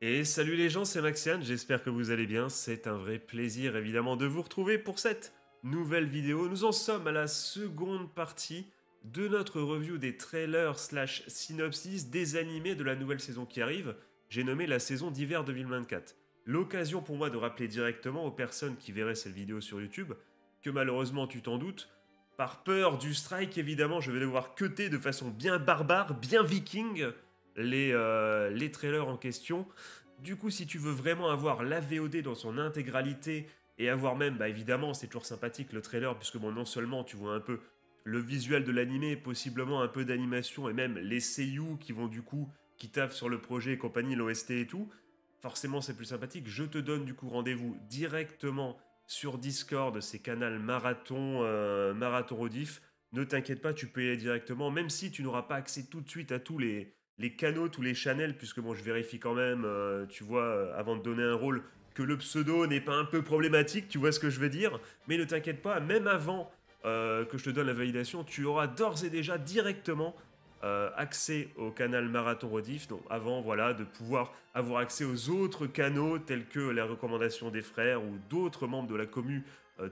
Et salut les gens, c'est Maxiane, j'espère que vous allez bien. C'est un vrai plaisir évidemment de vous retrouver pour cette nouvelle vidéo. Nous en sommes à la seconde partie de notre review des trailers slash synopsis des animés de la nouvelle saison qui arrive. J'ai nommé la saison d'hiver 2024. L'occasion pour moi de rappeler directement aux personnes qui verraient cette vidéo sur YouTube que malheureusement tu t'en doutes, par peur du strike évidemment, je vais devoir cutter de façon bien barbare, bien viking euh, les, trailers en question. Du coup, si tu veux vraiment avoir la VOD dans son intégralité et avoir même, bah, évidemment, c'est toujours sympathique le trailer, puisque bon, non seulement tu vois un peu le visuel de l'animé, possiblement un peu d'animation et même les seiyuu qui vont du coup, qui taffent sur le projet et compagnie, l'OST et tout, forcément c'est plus sympathique. Je te donne du coup rendez-vous directement sur Discord, ces canaux Marathon, euh, Marathon Rodif. Ne t'inquiète pas, tu peux y aller directement, même si tu n'auras pas accès tout de suite à tous les, les canaux, tous les channels, puisque bon, je vérifie quand même, euh, tu vois, euh, avant de donner un rôle, que le pseudo n'est pas un peu problématique, tu vois ce que je veux dire. Mais ne t'inquiète pas, même avant euh, que je te donne la validation, tu auras d'ores et déjà directement accès au canal Marathon Rediff, donc avant, voilà, de pouvoir avoir accès aux autres canaux tels que la recommandation des frères ou d'autres membres de la commu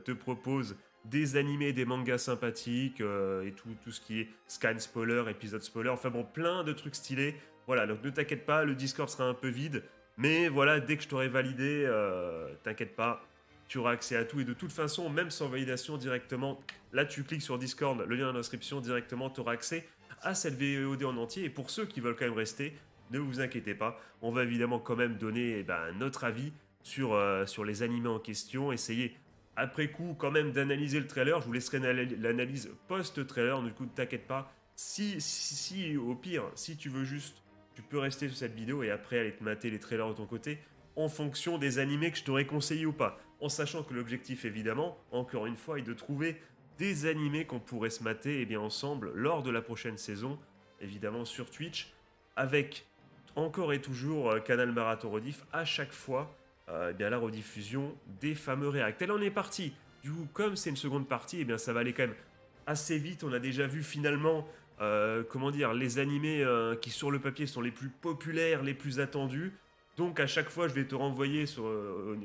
te proposent des animés, des mangas sympathiques euh, et tout, tout ce qui est scan spoiler, épisode spoiler, enfin bon, plein de trucs stylés. Voilà, donc ne t'inquiète pas, le Discord sera un peu vide, mais voilà, dès que je t'aurai validé, euh, t'inquiète pas, tu auras accès à tout. Et de toute façon, même sans validation directement, là tu cliques sur Discord, le lien dans l'inscription directement, tu auras accès à cette VOD e en entier. Et pour ceux qui veulent quand même rester, ne vous inquiétez pas, on va évidemment quand même donner eh ben, notre avis sur, euh, sur les animés en question, essayez après coup quand même d'analyser le trailer. Je vous laisserai l'analyse post-trailer, du coup ne t'inquiète pas. Si, si, au pire, si tu veux juste, tu peux rester sur cette vidéo et après aller te mater les trailers de ton côté en fonction des animés que je t'aurais conseillé ou pas. En sachant que l'objectif évidemment, encore une fois, est de trouver des animés qu'on pourrait se mater et eh bien, ensemble lors de la prochaine saison, évidemment sur Twitch, avec encore et toujours euh, Canal Marathon Rediff à chaque fois euh, eh bien, la rediffusion des fameux React. Elle en est partie. Du coup, comme c'est une seconde partie, Et eh bien, ça va aller quand même assez vite. On a déjà vu finalement, euh, comment dire, les animés euh, qui sur le papier sont les plus populaires, les plus attendus. Donc à chaque fois, je vais te renvoyer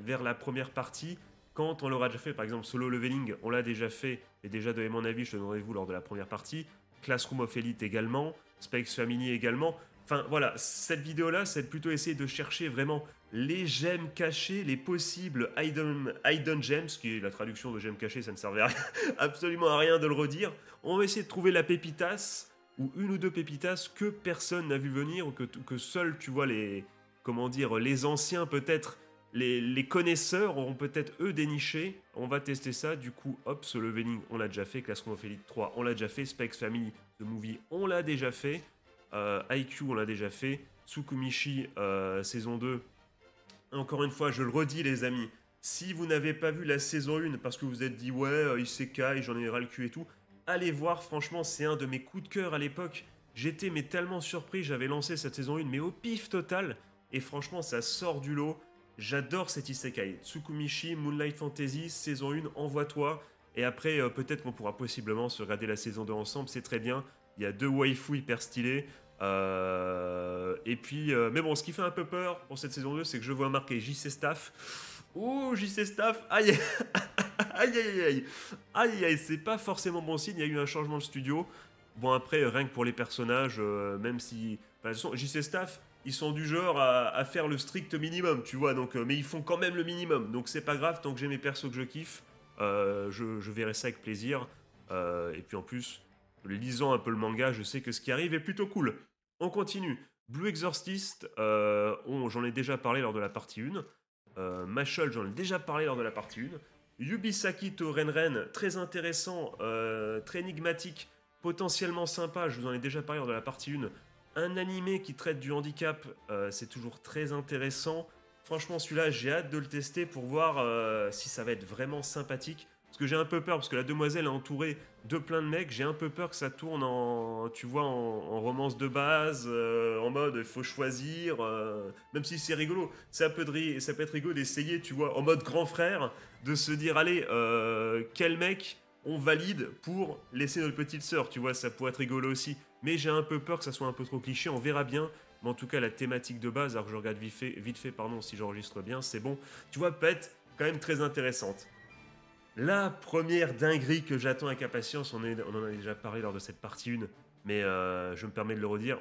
vers la première partie. Quand on l'aura déjà fait, par exemple Solo Leveling, on l'a déjà fait, et déjà donné mon avis, je te donne vous lors de la première partie. Classroom of Elite également, Specs Family également. Enfin voilà, cette vidéo-là, c'est plutôt essayer de chercher vraiment les gemmes cachées, les possibles hidden, gems, qui est la traduction de gemmes cachées, ça ne servait absolument à rien de le redire. On va essayer de trouver la pépitas, ou une ou deux pépitas que personne n'a vu venir, ou que, que seuls, tu vois, les, comment dire, les anciens peut-être, les, connaisseurs auront peut-être eux déniché. On va tester ça, du coup, hop, ce Levening, on l'a déjà fait, Classe of 3, on l'a déjà fait, Specs Family, The Movie, on l'a déjà fait, euh, IQ, on l'a déjà fait, Tsukumishi, euh, saison 2, encore une fois, je le redis les amis, si vous n'avez pas vu la saison 1 parce que vous vous êtes dit ouais, euh, il j'en ai ras le cul et tout, allez voir, franchement, c'est un de mes coups de cœur à l'époque. J'étais mais tellement surpris, j'avais lancé cette saison 1 mais au pif total et franchement, ça sort du lot. J'adore cet isekai. Tsukumishi Moonlight Fantasy saison 1, envoie-toi. Et après, euh, peut-être qu'on pourra possiblement se regarder la saison 2 ensemble, c'est très bien. Il y a deux waifus hyper stylés. Euh, et puis, euh, mais bon, ce qui fait un peu peur pour cette saison 2, c'est que je vois marqué JC Staff. Ouh, JC Staff, aïe Aïe, aïe, aïe Aïe, c'est pas forcément bon signe, il y a eu un changement de studio. Bon, après, rien que pour les personnages, euh, même si... Enfin, façon, JC Staff, ils sont du genre à, faire le strict minimum, tu vois, donc, mais ils font quand même le minimum. Donc c'est pas grave, tant que j'ai mes persos que je kiffe, je, je, verrai ça avec plaisir. et puis en plus, lisant un peu le manga, je sais que ce qui arrive est plutôt cool. On continue. Blue Exorcist, euh, j'en ai déjà parlé lors de la partie 1. Euh, j'en ai déjà parlé lors de la partie 1. Yubisaki to Renren, très intéressant, euh, très énigmatique, potentiellement sympa, je vous en ai déjà parlé lors de la partie 1. Un animé qui traite du handicap, euh, c'est toujours très intéressant. Franchement, celui-là, j'ai hâte de le tester pour voir si ça va être vraiment sympathique. Parce que j'ai un peu peur, parce que la demoiselle est entourée de plein de mecs, j'ai un peu peur que ça tourne en, tu vois, en, romance de base, euh, en mode il faut choisir, euh, même si c'est rigolo, ça peut, être, ça rigolo d'essayer, tu vois, en mode grand frère, de se dire, allez, euh, quel mec on valide pour laisser notre petite sœur, tu vois, ça pourrait être rigolo aussi. Mais j'ai un peu peur que ça soit un peu trop cliché, on verra bien. Mais en tout cas, la thématique de base, alors que je regarde vite fait, vite fait pardon, si j'enregistre bien, c'est bon. Tu vois, peut être quand même très intéressante. La première dinguerie que j'attends avec impatience, on, on, en a déjà parlé lors de cette partie 1, mais euh, je me permets de le redire.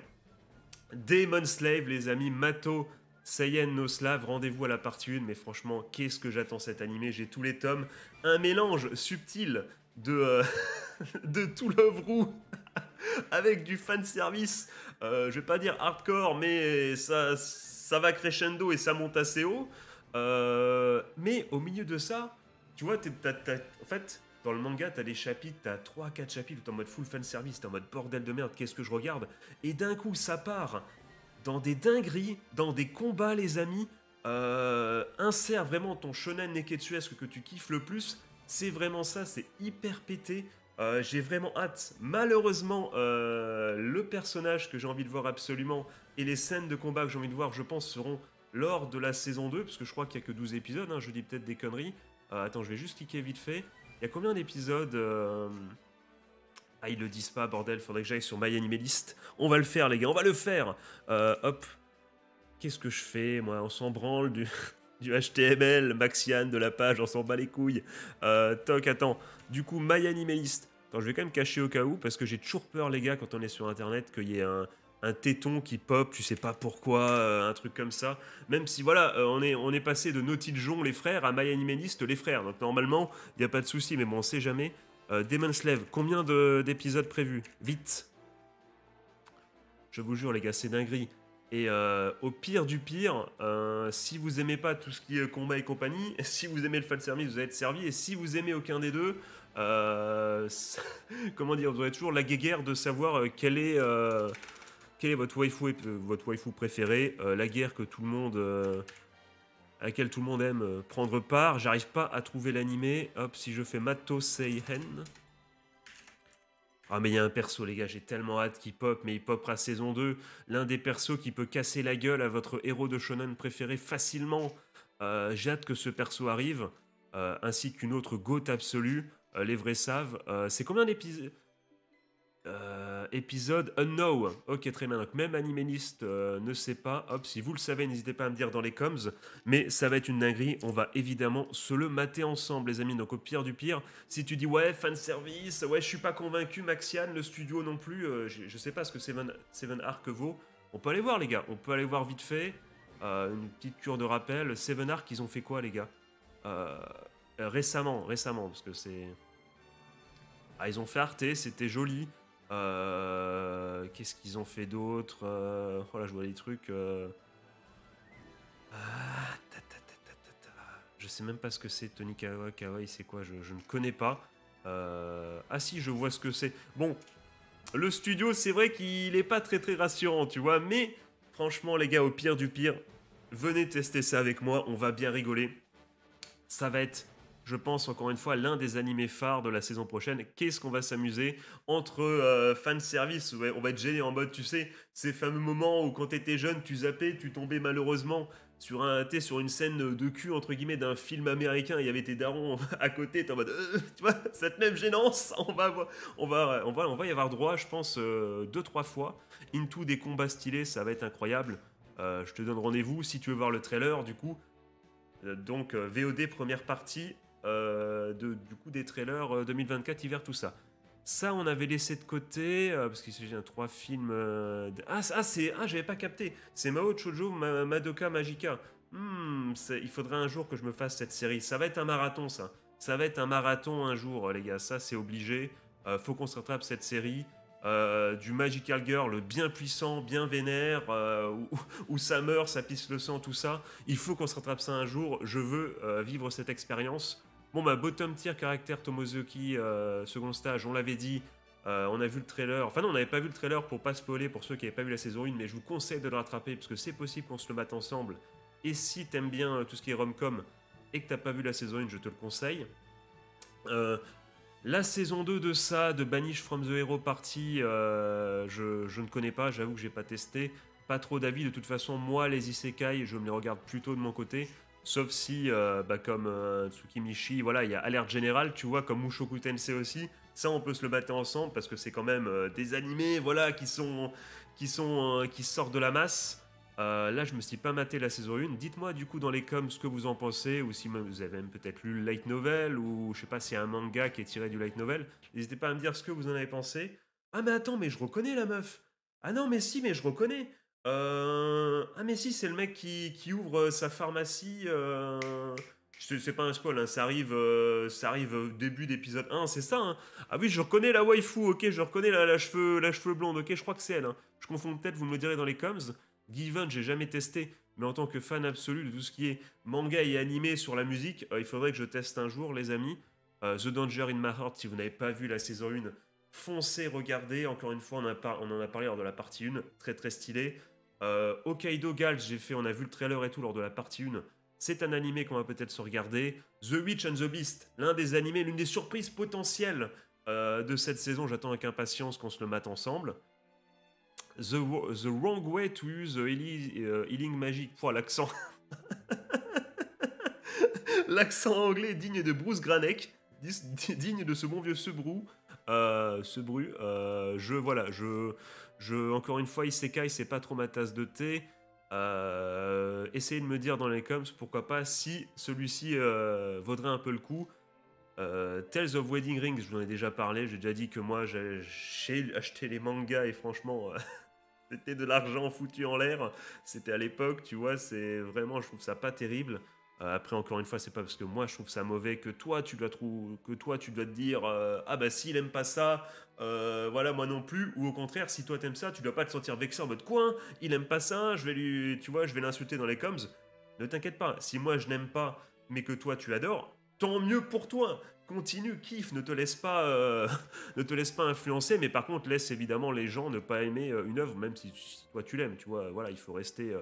Demon Slave, les amis, Mato, Sayen Noslav, rendez-vous à la partie 1, mais franchement, qu'est-ce que j'attends cet animé J'ai tous les tomes, un mélange subtil de, tout euh, de tout avec du fan service, euh, je vais pas dire hardcore, mais ça, ça va crescendo et ça monte assez haut. Euh, mais au milieu de ça, tu vois, en fait, dans le manga, t'as des chapitres, t'as 3-4 chapitres, t'es en mode full fan service, t'es en mode bordel de merde, qu'est-ce que je regarde Et d'un coup, ça part dans des dingueries, dans des combats, les amis. Euh, insère vraiment ton shonen neketsuesque que tu kiffes le plus. C'est vraiment ça, c'est hyper pété. Euh, j'ai vraiment hâte. Malheureusement, euh, le personnage que j'ai envie de voir absolument et les scènes de combat que j'ai envie de voir, je pense, seront lors de la saison 2, parce que je crois qu'il n'y a que 12 épisodes, hein, je dis peut-être des conneries. Euh, attends, je vais juste cliquer vite fait. Il y a combien d'épisodes euh, Ah, ils le disent pas, bordel, faudrait que j'aille sur MyAnimeList. On va le faire, les gars, on va le faire euh, Hop. Qu'est-ce que je fais, moi On s'en branle du, du HTML, Maxian, de la page, on s'en bat les couilles. toc, attends. Du coup, MyAnimeList. Attends, je vais quand même cacher au cas où, parce que j'ai toujours peur, les gars, quand on est sur Internet, qu'il y ait un un téton qui pop, tu sais pas pourquoi, euh, un truc comme ça. Même si voilà, euh, on, est, on est passé de Naughty John, les frères à My les frères. Donc normalement, il n'y a pas de souci, mais bon, on sait jamais. Euh, Demon Slave, combien d'épisodes prévus Vite Je vous jure les gars, c'est dinguerie. Et euh, au pire du pire, si vous aimez pas tout ce qui est combat et compagnie, si vous aimez le fan service, vous allez être servi. Et si vous aimez aucun des deux, comment dire, vous aurez toujours la guéguerre de savoir quel est quel est votre waifu, euh, préféré euh, La guerre que tout le monde euh, à laquelle tout le monde aime prendre part. J'arrive pas à trouver l'animé. Hop, si je fais Mato Seihen. Ah mais il y a un perso les gars, j'ai tellement hâte qu'il pop, mais il popera saison 2. L'un des persos qui peut casser la gueule à votre héros de shonen préféré facilement. j'ai hâte que ce perso arrive, ainsi qu'une autre gote absolue. les vrais savent. c'est combien d'épisodes euh, épisode Unknown. Ok, très bien. Donc, même animéliste euh, ne sait pas. Hop, si vous le savez, n'hésitez pas à me dire dans les coms. Mais ça va être une dinguerie. On va évidemment se le mater ensemble, les amis. Donc, au pire du pire, si tu dis ouais, fan service, ouais, je suis pas convaincu, Maxian, le studio non plus. Euh, je, sais pas ce que Seven, Seven Arc vaut. On peut aller voir, les gars. On peut aller voir vite fait. une petite cure de rappel. Seven Arc, ils ont fait quoi, les gars Récemment, récemment, parce que c'est. Ah, ils ont fait Arte, c'était joli. Euh, qu'est-ce qu'ils ont fait d'autre Voilà, euh, oh je vois des trucs. Euh. Ah, je sais même pas ce que c'est Tony c'est quoi je, ne connais pas. Ah si, je vois ce que c'est. Bon, le studio, c'est vrai qu'il est pas très très rassurant, tu vois, mais franchement, les gars, au pire du pire, venez tester ça avec moi, on va bien rigoler. Ça va être je pense encore une fois, l'un des animés phares de la saison prochaine. Qu'est-ce qu'on va s'amuser entre euh, fan service. On va être gêné en mode, tu sais, ces fameux moments où quand t'étais jeune, tu zappais, tu tombais malheureusement sur un thé sur une scène de cul entre guillemets d'un film américain il y avait tes darons à côté t'es en mode euh, tu vois cette même gênance on va on va on va on va y avoir droit je pense euh, deux trois fois into des combats stylés ça va être incroyable je te donne rendez-vous si tu veux voir le trailer du coup donc VOD première partie euh, de, du coup des trailers 2024 euh, hiver tout ça. Ça, on avait laissé de côté, euh, parce qu'il s'agit d'un trois films. Ah, ah, c'est. Ah, j'avais pas capté. C'est Mao Chojo Madoka Magica. Hmm, il faudrait un jour que je me fasse cette série. Ça va être un marathon, ça. Ça va être un marathon un jour, les gars. Ça, c'est obligé. faut qu'on se rattrape cette série. du Magical Girl, bien puissant, bien vénère, où, où, ça meurt, ça pisse le sang, tout ça. Il faut qu'on se rattrape ça un jour. Je veux vivre cette expérience. Bon, bah, bottom tier caractère Tomozuki, euh, second stage, on l'avait dit. Euh, on a vu le trailer. Enfin, non, on n'avait pas vu le trailer pour pas spoiler pour ceux qui n'avaient pas vu la saison 1, mais je vous conseille de le rattraper parce que c'est possible qu'on se le batte ensemble. Et si t'aimes bien euh, tout ce qui est rom-com et que t'as pas vu la saison 1, je te le conseille. la saison 2 de ça, de Banish from the Hero Party, je, je, ne connais pas, j'avoue que j'ai pas testé. Pas trop d'avis, de toute façon, moi, les Isekai, je me les regarde plutôt de mon côté. Sauf si, euh, bah, comme euh, Tsukimichi, voilà, il y a alerte générale, tu vois, comme Mushoku Tensei aussi. Ça, on peut se le battre ensemble parce que c'est quand même euh, des animés, voilà, qui sont, qui sont, qui sortent de la masse. là, je me suis pas maté la saison 1. Dites-moi du coup dans les coms ce que vous en pensez, ou si vous avez même peut-être lu le light novel, ou je sais pas, a un manga qui est tiré du light novel. N'hésitez pas à me dire ce que vous en avez pensé. Ah mais attends, mais je reconnais la meuf. Ah non, mais si, mais je reconnais. Euh, ah mais si, c'est le mec qui, qui ouvre euh, sa pharmacie. Euh... C'est pas un spoil, hein, ça, arrive, euh, ça arrive au début d'épisode 1, c'est ça. Hein. Ah oui, je reconnais la waifu, ok, je reconnais la, la cheveux, la cheveux blonde, ok, je crois que c'est elle. Hein. Je confonds peut-être, vous me direz dans les coms. Given, j'ai jamais testé, mais en tant que fan absolu de tout ce qui est manga et animé sur la musique, il faudrait que je teste un jour, les amis. The Danger in My Heart, si vous n'avez pas vu la saison 1, foncez, regardez. Encore une fois, on, a on en a parlé lors de la partie 1, très très stylé. Euh, Hokkaido Gals, j'ai fait, on a vu le trailer et tout lors de la partie 1. C'est un animé qu'on va peut-être se regarder. The Witch and the Beast, l'un des animés, l'une des surprises potentielles euh, de cette saison. J'attends avec impatience qu'on se le mate ensemble. The, Wrong Way to Use euh, Healing Magic. pour l'accent. l'accent anglais digne de Bruce Granek, digne de ce bon vieux Sebrou. Euh, Sebrou. je, voilà, je, je, encore une fois, Isekai, c'est pas trop ma tasse de thé. Euh, essayez de me dire dans les coms pourquoi pas si celui-ci euh, vaudrait un peu le coup. Euh, Tales of Wedding Rings, je vous en ai déjà parlé, j'ai déjà dit que moi j'ai acheté les mangas et franchement euh, c'était de l'argent foutu en l'air. C'était à l'époque, tu vois, c'est vraiment, je trouve ça pas terrible. Euh, après, encore une fois, c'est pas parce que moi je trouve ça mauvais que toi tu dois que toi tu dois te dire euh, ah bah s'il aime pas ça, euh, voilà moi non plus. Ou au contraire, si toi t'aimes ça, tu dois pas te sentir vexé en mode coin. Il aime pas ça, je vais lui, tu vois, je vais l'insulter dans les coms. Ne t'inquiète pas. Si moi je n'aime pas, mais que toi tu l'adores, tant mieux pour toi. Continue, kiffe, ne te laisse pas, ne te laisse pas influencer. Mais par contre, laisse évidemment les gens ne pas aimer une œuvre, même si, si toi tu l'aimes. Tu vois, voilà, il faut rester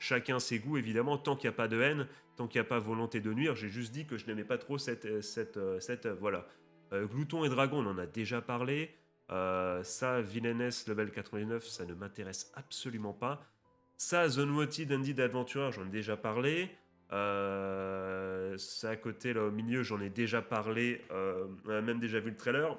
Chacun ses goûts, évidemment, tant qu'il n'y a pas de haine, tant qu'il n'y a pas volonté de nuire. J'ai juste dit que je n'aimais pas trop cette, euh, cette, euh, cette euh, voilà. Glouton et Dragon, on en a déjà parlé. ça, Villainess Level 89, ça ne m'intéresse absolument pas. Ça, The Naughty Dandy d'Adventure, j'en ai déjà parlé. Euh, ça, à côté, au milieu, j'en ai déjà parlé. on a même déjà vu le trailer.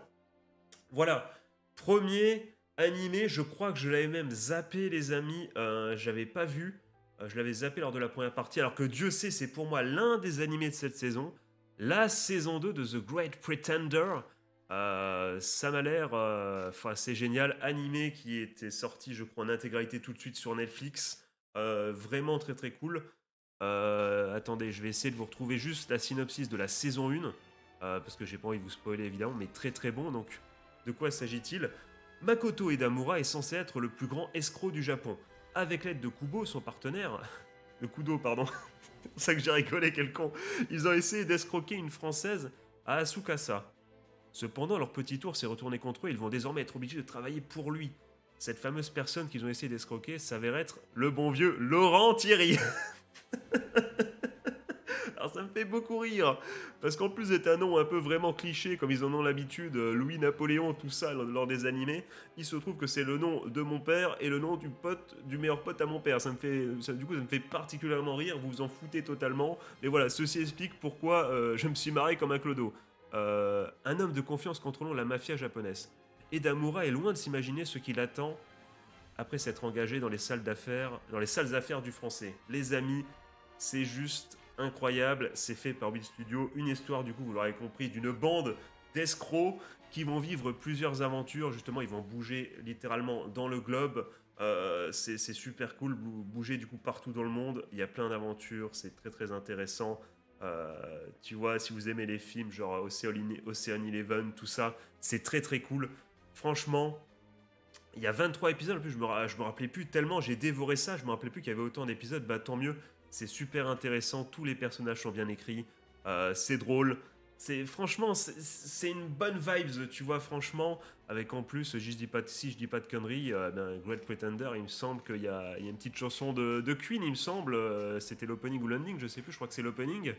Voilà. Premier animé, je crois que je l'avais même zappé, les amis. J'avais pas vu. Euh, je l'avais zappé lors de la première partie, alors que Dieu sait, c'est pour moi l'un des animés de cette saison. La saison 2 de The Great Pretender. Euh, ça m'a l'air. Euh, enfin, c'est génial. Animé qui était sorti, je crois, en intégralité tout de suite sur Netflix. vraiment très très cool. attendez, je vais essayer de vous retrouver juste la synopsis de la saison 1. parce que j'ai pas envie de vous spoiler évidemment, mais très très bon. Donc, de quoi s'agit-il Makoto Edamura est censé être le plus grand escroc du Japon avec l'aide de Kubo, son partenaire, de Kudo, pardon, c'est pour ça que j'ai rigolé, quel con, ils ont essayé d'escroquer une Française à Asukasa. Cependant, leur petit tour s'est retourné contre eux ils vont désormais être obligés de travailler pour lui. Cette fameuse personne qu'ils ont essayé d'escroquer s'avère être le bon vieux Laurent Thierry. fait beaucoup rire. Parce qu'en plus c'est un nom un peu vraiment cliché, comme ils en ont l'habitude, euh, Louis-Napoléon, tout ça, lors des animés, il se trouve que c'est le nom de mon père et le nom du pote, du meilleur pote à mon père. Ça me fait, ça, du coup, ça me fait particulièrement rire, vous vous en foutez totalement. Mais voilà, ceci explique pourquoi euh, je me suis marré comme un clodo. Euh, un homme de confiance contrôlant la mafia japonaise. et Edamura est loin de s'imaginer ce qu'il attend après s'être engagé dans les salles d'affaires, dans les salles d'affaires du français. Les amis, c'est juste incroyable. C'est fait par Will Studio. Une histoire, du coup, vous l'aurez compris, d'une bande d'escrocs qui vont vivre plusieurs aventures. Justement, ils vont bouger littéralement dans le globe. Euh, c'est super cool, bouger du coup partout dans le monde. Il y a plein d'aventures, c'est très très intéressant. Euh, tu vois, si vous aimez les films genre Ocean, Eleven, tout ça, c'est très très cool. Franchement, il y a 23 épisodes, en plus je je me rappelais plus tellement, j'ai dévoré ça, je me rappelais plus qu'il y avait autant d'épisodes, bah tant mieux c'est super intéressant, tous les personnages sont bien écrits, euh, c'est drôle. C'est franchement, c'est une bonne vibes, tu vois. Franchement, avec en plus, je dis pas de, si je dis pas de conneries, euh, ben, Great Pretender, il me semble qu'il y, a une petite chanson de, Queen, il me semble. Euh, c'était l'opening ou l'ending, je sais plus. Je crois que c'est l'opening.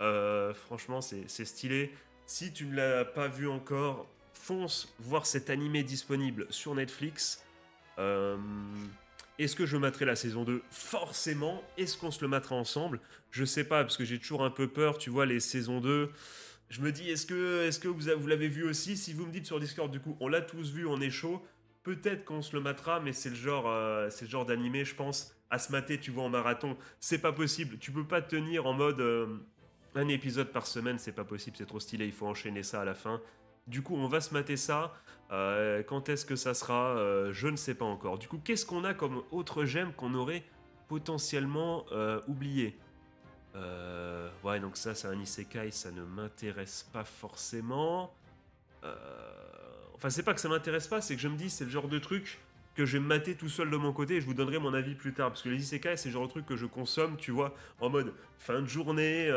franchement, c'est stylé. Si tu ne l'as pas vu encore, fonce voir cet animé disponible sur Netflix. Euh, est-ce que je materai la saison 2 Forcément. Est-ce qu'on se le mettra ensemble Je sais pas, parce que j'ai toujours un peu peur, tu vois, les saisons 2. Je me dis, est-ce que, est que vous, vous l'avez vu aussi Si vous me dites sur Discord, du coup, on l'a tous vu, on est chaud. Peut-être qu'on se le mettra mais c'est le genre, euh, genre d'animé, je pense, à se mater, tu vois, en marathon. C'est pas possible. Tu peux pas tenir en mode euh, un épisode par semaine, c'est pas possible, c'est trop stylé. Il faut enchaîner ça à la fin. Du coup, on va se mater ça. Euh, quand est-ce que ça sera euh, Je ne sais pas encore. Du coup, qu'est-ce qu'on a comme autre gemme qu'on aurait potentiellement euh, oublié Ouais, donc ça, c'est un isekai, ça ne m'intéresse pas forcément. Enfin, c'est pas que ça m'intéresse pas, c'est que je me dis, c'est le genre de truc que je vais me mater tout seul de mon côté et je vous donnerai mon avis plus tard. Parce que les isekai, c'est le genre de truc que je consomme, tu vois, en mode fin de journée,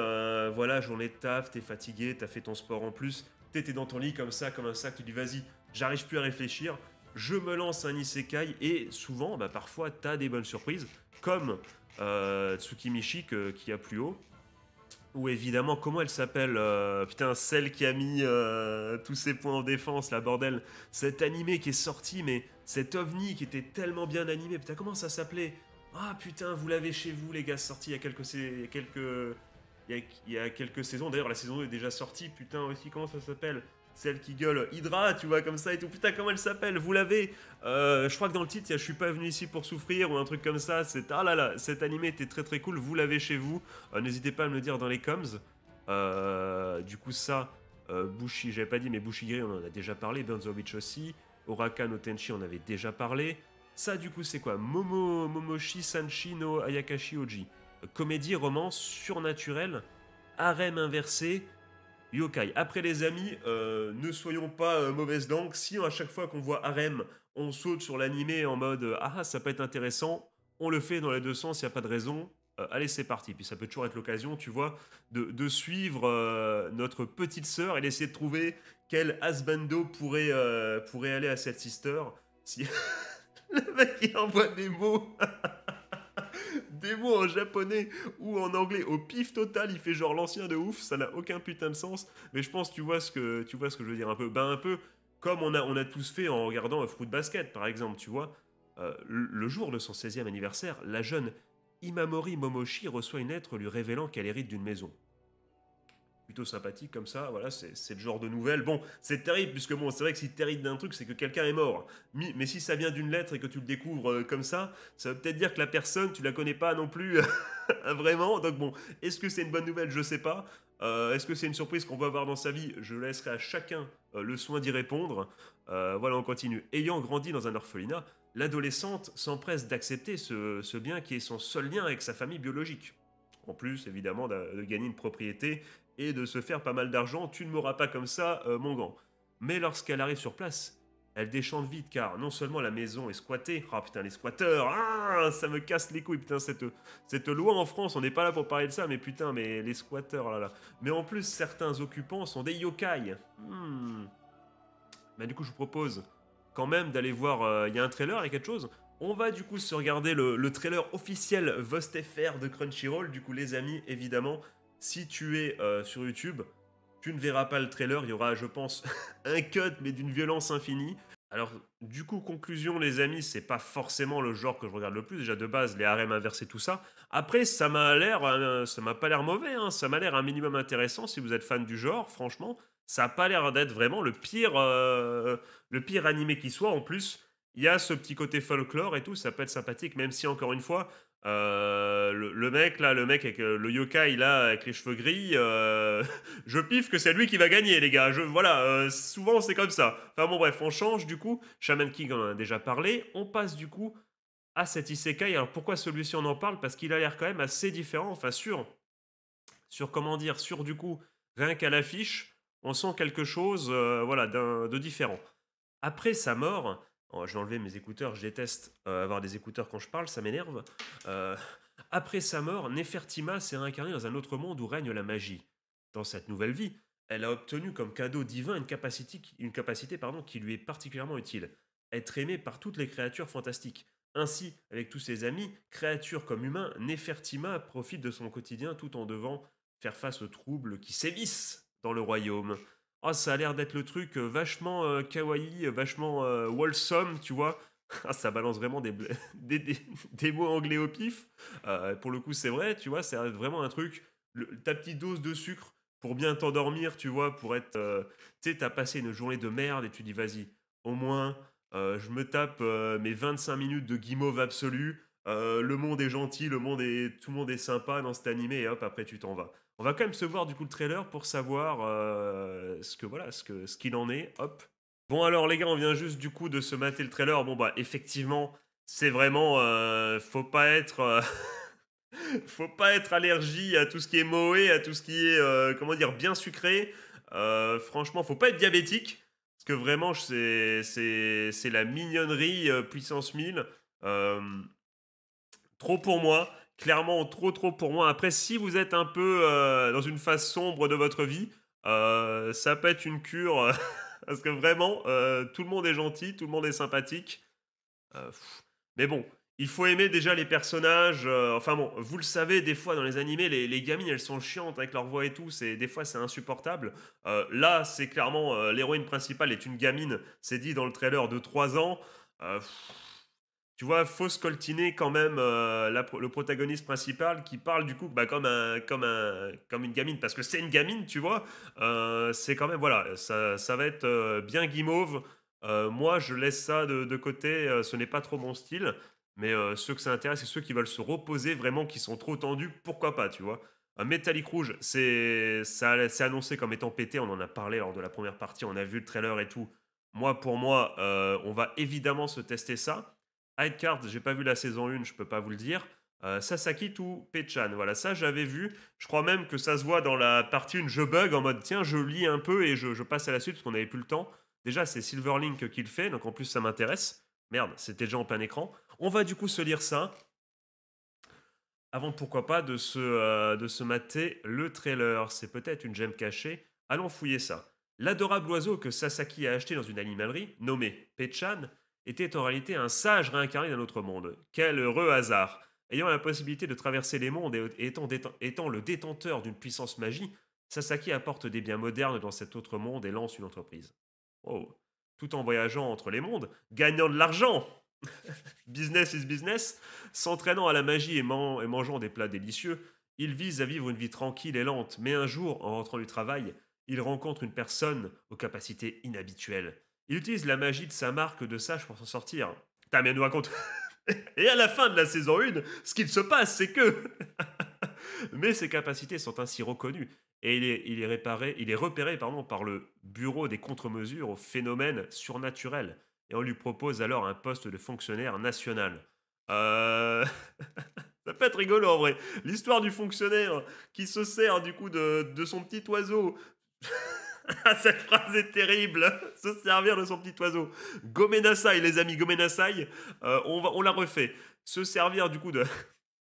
voilà, journée de taf, t'es fatigué, t'as fait ton sport en plus t'étais dans ton lit comme ça, comme un sac, tu dis vas-y, j'arrive plus à réfléchir, je me lance un isekai et souvent, bah, parfois, t'as des bonnes surprises, comme Tsuki euh, Tsukimichi qui a plus haut. Ou évidemment, comment elle s'appelle euh, Putain, celle qui a mis euh, tous ses points en défense, la bordel. Cet animé qui est sorti, mais cet ovni qui était tellement bien animé. Putain, comment ça s'appelait Ah putain, vous l'avez chez vous, les gars, sorti il quelques, il y a quelques, il y, a quelques saisons, d'ailleurs la saison 2 est déjà sortie, putain aussi, comment ça s'appelle celle qui gueule Hydra, tu vois, comme ça et tout. Putain, comment elle s'appelle Vous l'avez euh, Je crois que dans le titre, il y a Je suis pas venu ici pour souffrir ou un truc comme ça. C'est ah là là, cet animé était très très cool. Vous l'avez chez vous. Euh, n'hésitez pas à me le dire dans les coms. Euh, du coup, ça, Bushi, j'avais pas dit, mais Bushi Gris, on en a déjà parlé. Benzo aussi. Oraka no on avait déjà parlé. Ça, du coup, c'est quoi Momo, Momoshi Sanchi no Ayakashi Oji comédie, romance, surnaturel, harem inversé, yokai. Après les amis, euh, ne soyons pas euh, mauvaises mauvaise Si à chaque fois qu'on voit harem, on saute sur l'animé en mode euh, ah ça peut être intéressant, on le fait dans les deux sens, il n'y a pas de raison. allez c'est parti. Puis ça peut toujours être l'occasion, tu vois, de, suivre notre petite sœur et d'essayer de trouver quel asbando pourrait, pourrait aller à cette sister. Si le mec il envoie des mots. des mots en japonais ou en anglais au pif total, il fait genre l'ancien de ouf, ça n'a aucun putain de sens. Mais je pense, tu vois ce que, tu vois ce que je veux dire un peu. Ben un peu comme on a, on a tous fait en regardant Fruit Basket par exemple, tu vois. Euh, le jour de son 16e anniversaire, la jeune Imamori Momoshi reçoit une lettre lui révélant qu'elle hérite d'une maison plutôt sympathique comme ça. Voilà, c'est le genre de nouvelle. Bon, c'est terrible puisque bon, c'est vrai que si tu terrible d'un truc, c'est que quelqu'un est mort. Mais si ça vient d'une lettre et que tu le découvres euh, comme ça, ça veut peut-être dire que la personne, tu la connais pas non plus vraiment. Donc bon, est-ce que c'est une bonne nouvelle Je sais pas. Euh, est-ce que c'est une surprise qu'on va avoir dans sa vie Je laisserai à chacun euh, le soin d'y répondre. voilà, on continue. Ayant grandi dans un orphelinat, l'adolescente s'empresse d'accepter ce, bien qui est son seul lien avec sa famille biologique. En plus, évidemment, de gagner une propriété et de se faire pas mal d'argent. Tu ne m'auras pas comme ça, euh, mon gant. Mais lorsqu'elle arrive sur place, elle déchante vite car non seulement la maison est squattée, ah putain les squatteurs, ah, ça me casse les couilles, putain cette, loi en France, on n'est pas là pour parler de ça, mais putain mais les squatteurs là là. Mais en plus certains occupants sont des yokai. Hmm. Bah, du coup je vous propose quand même d'aller voir, euh, il y a un trailer et quelque chose. On va du coup se regarder le, trailer officiel VostFR de Crunchyroll, du coup les amis évidemment si tu es euh, sur YouTube, tu ne verras pas le trailer. Il y aura, je pense, un cut, mais d'une violence infinie. Alors, du coup, conclusion, les amis, c'est pas forcément le genre que je regarde le plus. Déjà, de base, les harems inversés, tout ça. Après, ça m'a l'air, euh, ça m'a pas l'air mauvais, hein. ça m'a l'air un minimum intéressant si vous êtes fan du genre, franchement. Ça a pas l'air d'être vraiment le pire, euh, le pire animé qui soit. En plus, il y a ce petit côté folklore et tout, ça peut être sympathique, même si, encore une fois, euh, le, mec là, le mec avec euh, le yokai là, avec les cheveux gris, euh, je piffe que c'est lui qui va gagner, les gars. Je, voilà, souvent c'est comme ça. Enfin bon, bref, on change du coup. Shaman King en a déjà parlé. On passe du coup à cet isekai. Alors pourquoi celui-ci on en parle Parce qu'il a l'air quand même assez différent. Enfin, sur, sur comment dire, sur du coup, rien qu'à l'affiche, on sent quelque chose voilà, de différent. Après sa mort, Oh, je vais enlever mes écouteurs, je déteste euh, avoir des écouteurs quand je parle, ça m'énerve. Euh, après sa mort, Nefertima s'est réincarnée dans un autre monde où règne la magie. Dans cette nouvelle vie, elle a obtenu comme cadeau divin une capacité, une capacité pardon, qui lui est particulièrement utile, être aimée par toutes les créatures fantastiques. Ainsi, avec tous ses amis, créatures comme humains, Nefertima profite de son quotidien tout en devant faire face aux troubles qui sévissent dans le royaume. Ah, ça a l'air d'être le truc euh, vachement euh, kawaii, euh, vachement wholesome, tu vois. Ah, ça balance vraiment des, des, mots anglais au pif. pour le coup, c'est vrai, tu vois, c'est vraiment un truc. ta petite dose de sucre pour bien t'endormir, tu vois, pour être. tu sais, t'as passé une journée de merde et tu dis, vas-y, au moins, je me tape mes 25 minutes de guimauve absolue. le monde est gentil, le monde est, tout le monde est sympa dans cet animé, et hop, après, tu t'en vas. On va quand même se voir du coup le trailer pour savoir euh, ce que voilà, ce que ce qu'il en est. Hop. Bon alors les gars, on vient juste du coup de se mater le trailer. Bon bah effectivement, c'est vraiment euh, faut pas être euh, faut pas être allergie à tout ce qui est moé, à tout ce qui est comment dire bien sucré. franchement, faut pas être diabétique parce que vraiment c'est c'est c'est la mignonnerie puissance 1000. trop pour moi clairement trop trop pour moi. Après, si vous êtes un peu euh, dans une phase sombre de votre vie, euh, ça peut être une cure. Euh, parce que vraiment, tout le monde est gentil, tout le monde est sympathique. mais bon, il faut aimer déjà les personnages. enfin bon, vous le savez, des fois dans les animés, les, gamines, elles sont chiantes avec leur voix et tout. C'est, des fois, c'est insupportable. là, c'est clairement, l'héroïne principale est une gamine. C'est dit dans le trailer de 3 ans tu vois, faut coltiner quand même euh, le protagoniste principal qui parle du coup bah, comme, un, comme, un, comme une gamine, parce que c'est une gamine, tu vois. Euh, c'est quand même, voilà, ça, ça va être euh, bien guimauve. moi, je laisse ça de, de côté, ce n'est pas trop mon style, mais ceux que ça intéresse et ceux qui veulent se reposer vraiment, qui sont trop tendus, pourquoi pas, tu vois. Un métallique rouge, c'est annoncé comme étant pété, on en a parlé lors de la première partie, on a vu le trailer et tout. Moi, pour moi, on va évidemment se tester ça. Hidecard, j'ai pas vu la saison 1, je peux pas vous le dire. Euh, Sasaki ou Pechan, voilà, ça j'avais vu. Je crois même que ça se voit dans la partie 1, je bug en mode tiens, je lis un peu et je, passe à la suite parce qu'on n'avait plus le temps. Déjà, c'est Silverlink qui le fait, donc en plus ça m'intéresse. Merde, c'était déjà en plein écran. On va du coup se lire ça. Avant pourquoi pas de se, euh, de se mater le trailer. C'est peut-être une gemme cachée. Allons fouiller ça. L'adorable oiseau que Sasaki a acheté dans une animalerie, nommée Pechan, était en réalité un sage réincarné d'un autre monde. Quel heureux hasard Ayant la possibilité de traverser les mondes et étant, le détenteur d'une puissance magie, Sasaki apporte des biens modernes dans cet autre monde et lance une entreprise. Oh Tout en voyageant entre les mondes, gagnant de l'argent Business is business S'entraînant à la magie et mangeant des plats délicieux, il vise à vivre une vie tranquille et lente, mais un jour, en rentrant du travail, il rencontre une personne aux capacités inhabituelles il utilise la magie de sa marque de sage pour s'en sortir. T'as bien nous raconte. Et à la fin de la saison 1, ce qu'il se passe, c'est que. Mais ses capacités sont ainsi reconnues et il est, réparé, il est repéré par le Bureau des contre-mesures aux phénomènes surnaturels et on lui propose alors un poste de fonctionnaire national. Euh... Ça peut être rigolo en vrai. L'histoire du fonctionnaire qui se sert du coup de son petit oiseau. Cette phrase est terrible. Se servir de son petit oiseau. Gomenasai, les amis, Gomenasai. Euh, on, on la refait. Se servir du coup de...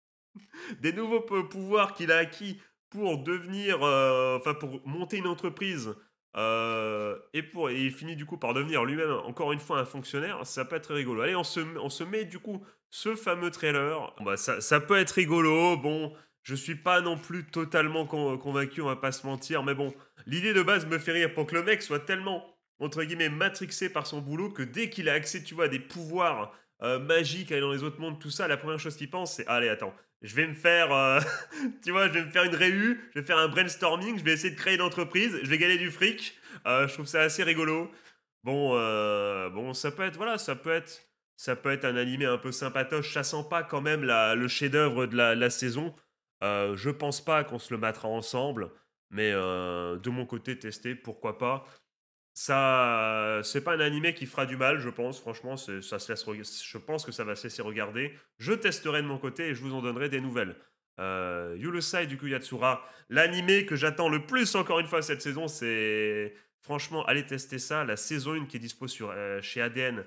des nouveaux pouvoirs qu'il a acquis pour devenir, euh, enfin pour monter une entreprise euh, et pour et il finit du coup par devenir lui-même encore une fois un fonctionnaire, ça peut être rigolo. Allez, on se, on se met du coup ce fameux trailer. Bah, ça peut être rigolo. Bon, je suis pas non plus totalement euh, convaincu, on va pas se mentir, mais bon, l'idée de base me fait rire pour que le mec soit tellement, entre guillemets, matrixé par son boulot que dès qu'il a accès, tu vois, à des pouvoirs euh, magiques, aller dans les autres mondes, tout ça, la première chose qu'il pense, c'est allez, attends, je vais me faire, euh, tu vois, je vais me faire une réu, je vais faire un brainstorming, je vais essayer de créer une entreprise, je vais gagner du fric. je trouve ça assez rigolo. Bon, bon, ça peut être, voilà, ça peut être, ça peut être un animé un peu sympatoche, chassant pas quand même la, le chef-d'œuvre de la, la saison. Euh, je pense pas qu'on se le battra ensemble, mais euh, de mon côté, tester, pourquoi pas. Ça, c'est pas un animé qui fera du mal, je pense. Franchement, ça je pense que ça va se laisser regarder. Je testerai de mon côté et je vous en donnerai des nouvelles. Euh, Yulosai du Kuyatsura, l'animé que j'attends le plus encore une fois cette saison, c'est franchement allez tester ça. La saison 1 qui est dispo sur, euh, chez ADN,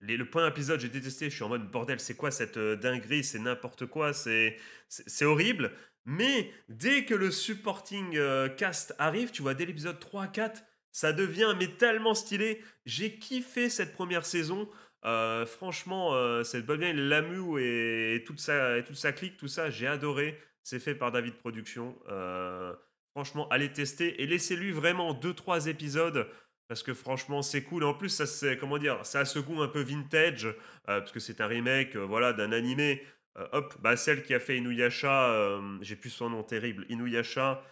le premier épisode, j'ai détesté. Je suis en mode bordel, c'est quoi cette euh, dinguerie C'est n'importe quoi, c'est horrible. Mais dès que le supporting euh, cast arrive, tu vois, dès l'épisode 3-4, ça devient mais tellement stylé. J'ai kiffé cette première saison. Euh, franchement, cette bonne vieille Lamu et, et, toute sa, et toute sa clique, tout ça, j'ai adoré. C'est fait par David Production. franchement, allez tester et laissez-lui vraiment 2-3 épisodes parce que franchement, c'est cool. En plus, ça c'est comment dire, ça a ce goût un peu vintage, euh, parce que c'est un remake, euh, voilà, d'un animé. Euh, hop, bah celle qui a fait Inuyasha, j'ai plus son nom terrible, Inuyasha,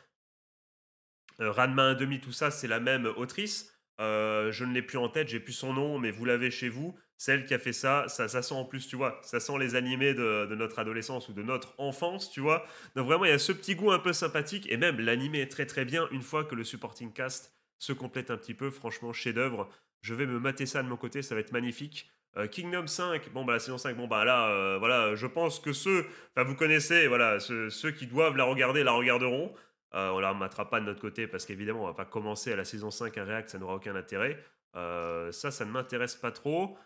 Ranma un demi, tout ça, c'est la même autrice. je ne l'ai plus en tête, j'ai plus son nom, mais vous l'avez chez vous. Celle qui a fait ça, ça, ça sent en plus, tu vois, ça sent les animés de, de notre adolescence ou de notre enfance, tu vois. Donc vraiment, il y a ce petit goût un peu sympathique, et même l'animé est très très bien une fois que le supporting cast se complète un petit peu. Franchement, chef-d'œuvre. Je vais me mater ça de mon côté, ça va être magnifique. Euh, Kingdom 5, bon bah la saison 5, bon bah là, euh, voilà, je pense que ceux, enfin vous connaissez, voilà, ceux, qui doivent la regarder la regarderont. Euh, on la remettra pas de notre côté parce qu'évidemment on va pas commencer à la saison 5 un réact ça n'aura aucun intérêt. ça, ça ne m'intéresse pas trop.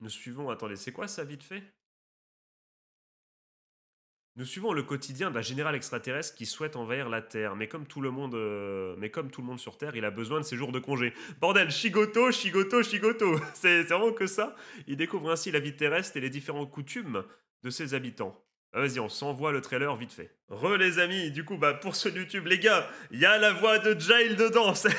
Nous suivons, attendez, c'est quoi ça vite fait nous suivons le quotidien d'un général extraterrestre qui souhaite envahir la Terre, mais comme tout le monde, euh, mais comme tout le monde sur Terre, il a besoin de ses jours de congé. Bordel, Shigoto, Shigoto, Shigoto, c'est vraiment que ça. Il découvre ainsi la vie terrestre et les différentes coutumes de ses habitants. Ah, vas-y, on s'envoie le trailer vite fait. Re les amis, du coup, bah pour ce YouTube, les gars, il y a la voix de Jail dedans. ça,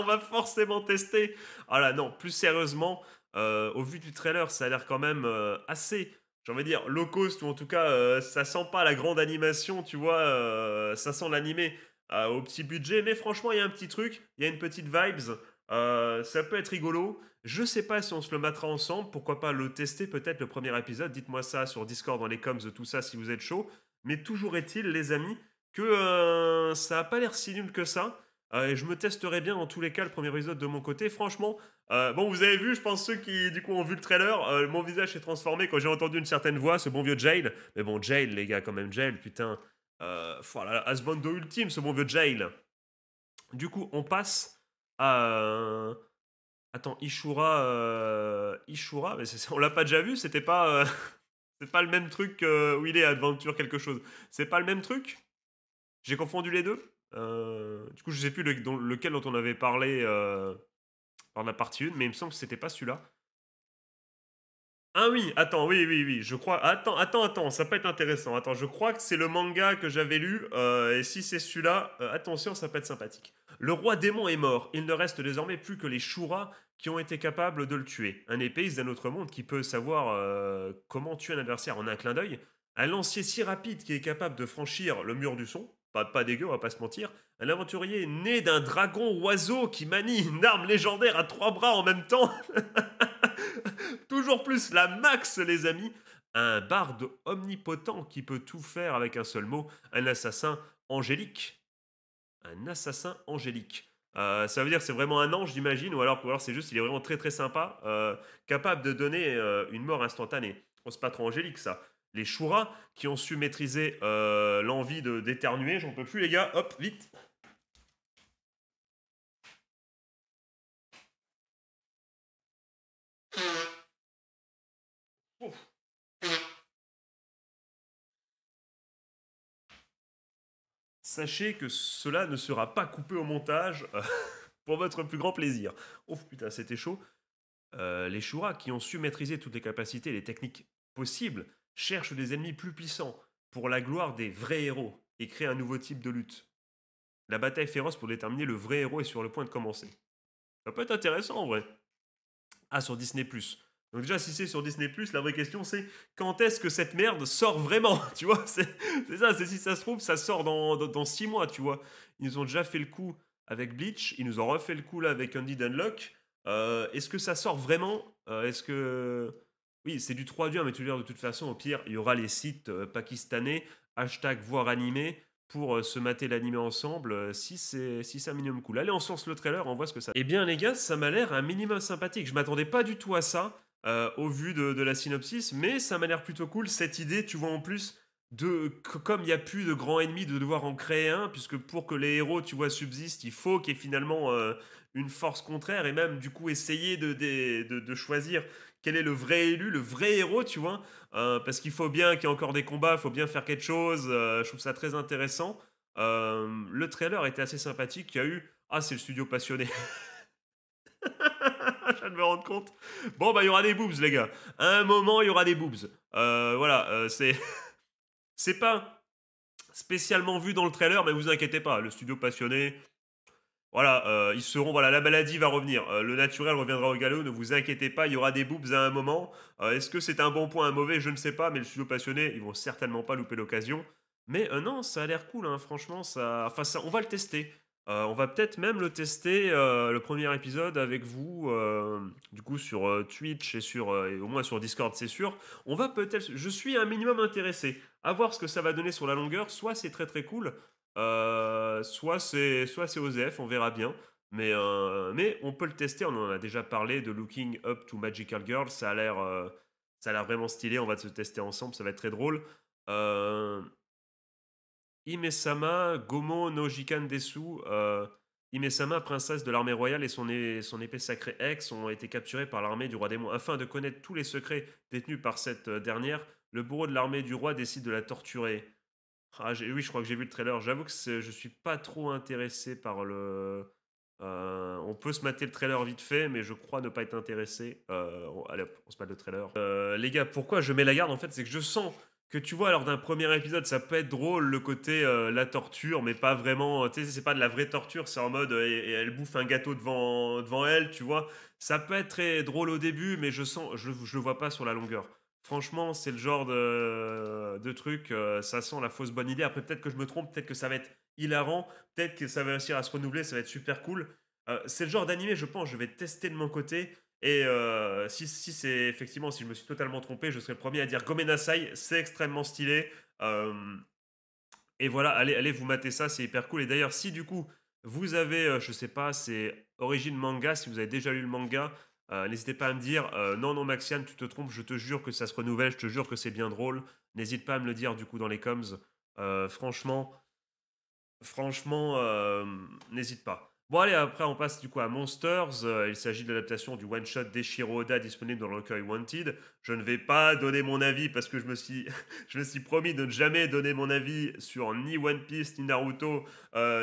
on va forcément tester. Ah là, non, plus sérieusement, euh, au vu du trailer, ça a l'air quand même euh, assez j'ai envie de dire, low cost, ou en tout cas, euh, ça sent pas la grande animation, tu vois, euh, ça sent l'animé euh, au petit budget, mais franchement, il y a un petit truc, il y a une petite vibes, ça peut être rigolo. Je sais pas si on se le mettra ensemble, pourquoi pas le tester peut-être le premier épisode, dites-moi ça sur Discord, dans les coms, tout ça, si vous êtes chaud. Mais toujours est-il, les amis, que ça a pas l'air si nul que ça. Euh, et je me testerai bien en tous les cas le premier épisode de mon côté. Franchement, euh, bon, vous avez vu, je pense ceux qui du coup ont vu le trailer, euh, mon visage s'est transformé quand j'ai entendu une certaine voix, ce bon vieux Jail. Mais bon, Jail, les gars, quand même, Jail, putain. voilà, Asbando ultime, ce bon vieux Jail. Du coup, on passe à. Attends, Ishura. Ishura, mais on l'a pas déjà vu, c'était pas. C'est pas le même truc où il est Adventure quelque chose. C'est pas le même truc J'ai confondu les deux euh, du coup, je sais plus lequel dont on avait parlé euh, dans la partie 1, mais il me semble que c'était pas celui-là. Ah oui, attends, oui, oui, oui, je crois. Attends, attends, attends, ça peut être intéressant. Attends, je crois que c'est le manga que j'avais lu, euh, et si c'est celui-là, euh, attention, ça peut être sympathique. Le roi démon est mort, il ne reste désormais plus que les Shura qui ont été capables de le tuer. Un épéiste d'un autre monde qui peut savoir comment tuer un adversaire en un clin d'œil. Un lancier si rapide qui est capable de franchir le mur du son, pas, pas dégueu, on va pas se mentir. Un aventurier né d'un dragon oiseau qui manie une arme légendaire à trois bras en même temps. Toujours plus la max, les amis. Un barde omnipotent qui peut tout faire avec un seul mot. Un assassin angélique. Un assassin angélique. Euh, ça veut dire c'est vraiment un ange, j'imagine, ou alors, pouvoir c'est juste il est vraiment très très sympa, euh, capable de donner euh, une mort instantanée. On oh, se pas trop angélique ça les chouras qui ont su maîtriser euh, l'envie de d'éternuer. J'en peux plus, les gars. Hop, vite. Sachez que cela ne sera pas coupé au montage euh, pour votre plus grand plaisir. Ouf, putain, c'était chaud. Euh, les chouras qui ont su maîtriser toutes les capacités et les techniques possibles cherche des ennemis plus puissants pour la gloire des vrais héros et crée un nouveau type de lutte. La bataille féroce pour déterminer le vrai héros est sur le point de commencer. Ça peut être intéressant en vrai. Ah, sur Disney ⁇ donc déjà, si c'est sur Disney+, la vraie question c'est quand est-ce que cette merde sort vraiment Tu vois, c'est ça, c'est si ça se trouve, ça sort dans, dans, six mois, tu vois. Ils nous ont déjà fait le coup avec Bleach, ils nous ont refait le coup là avec Undead Dunlock. Euh, est-ce que ça sort vraiment euh, Est-ce que... Oui, c'est du 3 dur, hein, mais tu veux dire, de toute façon, au pire, il y aura les sites euh, pakistanais, hashtag voir animé, pour euh, se mater l'animé ensemble, euh, si c'est si un minimum cool. Allez, on source le trailer, on voit ce que ça... Eh bien, les gars, ça m'a l'air un minimum sympathique. Je m'attendais pas du tout à ça, au vu de, la synopsis, mais ça m'a l'air plutôt cool, cette idée, tu vois, en plus... De, comme il n'y a plus de grands ennemis, de devoir en créer un, puisque pour que les héros, tu vois, subsistent, il faut qu'il y ait finalement une force contraire, et même, du coup, essayer de, de, de choisir quel est le vrai élu, le vrai héros, tu vois. Euh, parce qu'il faut bien qu'il y ait encore des combats, il faut bien faire quelque chose. Euh, je trouve ça très intéressant. Euh, le trailer était assez sympathique. Il y a eu Ah, c'est le studio passionné. je viens de me rendre compte. Bon, bah, il y aura des boobs, les gars. un moment, il y aura des boobs. voilà, c'est. c'est pas spécialement vu dans le trailer, mais vous inquiétez pas. Le studio passionné, voilà, euh, ils seront. Voilà, la maladie va revenir. Euh, le naturel reviendra au galop. Ne vous inquiétez pas, il y aura des boobs à un moment. Euh, est-ce que c'est un bon point, un mauvais Je ne sais pas. Mais le studio passionné, ils vont certainement pas louper l'occasion. Mais non, ça a l'air cool. Hein, franchement, ça. Enfin, ça, on va le tester. on va peut-être même le tester le premier épisode avec vous. du coup, sur Twitch et sur au moins sur Discord, c'est sûr. On va peut-être. Je suis un minimum intéressé. À voir ce que ça va donner sur la longueur. Soit c'est très très cool, euh, soit c'est soit OZF, on verra bien. Mais, euh, mais on peut le tester, on en a déjà parlé de Looking Up to Magical Girl, ça a l'air euh, ça a vraiment stylé, on va se tester ensemble, ça va être très drôle. Euh, Imesama Gomo no Jikan Desu, Imesama, princesse de l'armée royale et son, son épée sacrée Hex ont été capturés par l'armée du roi des monstres Afin de connaître tous les secrets détenus par cette dernière, le bourreau de l'armée du roi décide de la torturer. Ah, oui, je crois que j'ai vu le trailer. J'avoue que je suis pas trop intéressé par le. Euh, on peut se mater le trailer vite fait, mais je crois ne pas être intéressé. Euh, on, allez, on se mate le trailer. Euh, les gars, pourquoi je mets la garde en fait C'est que je sens que tu vois, lors d'un premier épisode, ça peut être drôle le côté euh, la torture, mais pas vraiment. Tu sais, c'est pas de la vraie torture, c'est en mode et, elle bouffe un gâteau devant, devant elle, tu vois. Ça peut être très drôle au début, mais je sens, je, je le vois pas sur la longueur. Franchement, c'est le genre de, truc, euh, ça sent la fausse bonne idée. Après, peut-être que je me trompe, peut-être que ça va être hilarant, peut-être que ça va réussir à se renouveler, ça va être super cool. Euh, c'est le genre d'animé, je pense, je vais tester de mon côté. Et euh, si, si c'est effectivement, si je me suis totalement trompé, je serai le premier à dire Gomenasai, c'est extrêmement stylé. et voilà, allez, allez vous matez ça, c'est hyper cool. Et d'ailleurs, si du coup, vous avez, je sais pas, c'est origine manga, si vous avez déjà lu le manga, euh, n'hésitez pas à me dire euh, non, non, Maxiane, tu te trompes, je te jure que ça se renouvelle, je te jure que c'est bien drôle. N'hésite pas à me le dire du coup dans les coms. Euh, franchement, franchement, n'hésite pas. Bon, allez, après, on passe du coup à Monsters. il s'agit de l'adaptation du one-shot Shiro Oda disponible dans le recueil Wanted. Je ne vais pas donner mon avis parce que je me suis, je me suis promis de ne jamais donner mon avis sur ni One Piece, ni Naruto,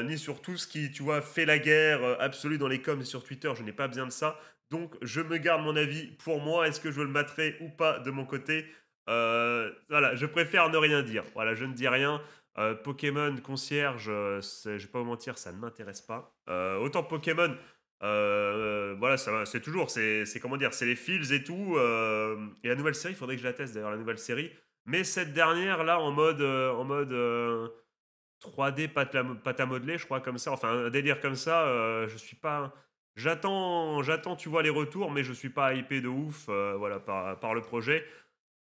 ni sur tout ce qui, tu vois, fait la guerre absolue dans les coms et sur Twitter. Je n'ai pas bien de ça. Donc, je me garde mon avis pour moi. Est-ce que je le materai ou pas de mon côté euh, Voilà, je préfère ne rien dire. Voilà, je ne dis rien. Euh, Pokémon concierge, euh, je vais pas vous mentir, ça ne m'intéresse pas. autant Pokémon, voilà, c'est toujours, c'est comment dire, c'est les fils et tout. et la nouvelle série, il faudrait que je la teste d'ailleurs, la nouvelle série. Mais cette dernière là, en mode, en mode 3D pâte, à modeler, je crois comme ça, enfin un délire comme ça, je ne suis pas J'attends, j'attends, tu vois, les retours, mais je suis pas hypé de ouf euh, voilà, par, le projet.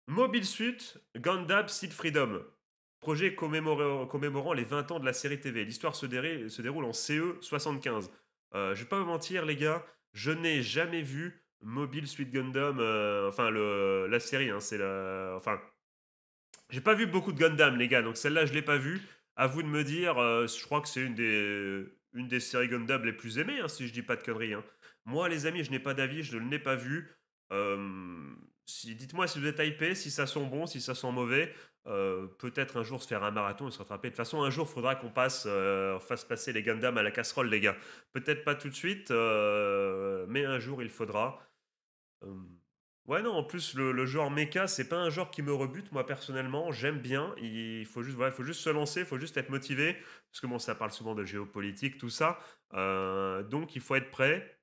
Mobile Suit Gundam Seed Freedom. Projet commémorant, les 20 ans de la série TV. L'histoire se, déroule, en CE75. Je euh, je vais pas vous mentir, les gars, je n'ai jamais vu Mobile Suit Gundam, euh, enfin la série, hein, c'est la. Enfin. J'ai pas vu beaucoup de Gundam, les gars, donc celle-là, je l'ai pas vue. À vous de me dire, je crois que c'est une des une des séries Gundam les plus aimées, hein, si je dis pas de conneries. Hein. Moi, les amis, je n'ai pas d'avis, je ne l'ai pas vu. si, Dites-moi si vous êtes hypé, si ça sent bon, si ça sent mauvais. Peut-être un jour se faire un marathon et se rattraper. De toute façon, un jour, il faudra qu'on passe, euh, fasse passer les Gundam à la casserole, les gars. Peut-être pas tout de suite, mais un jour, il faudra. Ouais, non, en plus, le, genre mecha, c'est pas un genre qui me rebute, moi personnellement, j'aime bien. Il faut juste, faut juste se lancer, il faut juste être motivé, parce que bon, ça parle souvent de géopolitique, tout ça. Euh, donc, il faut être prêt.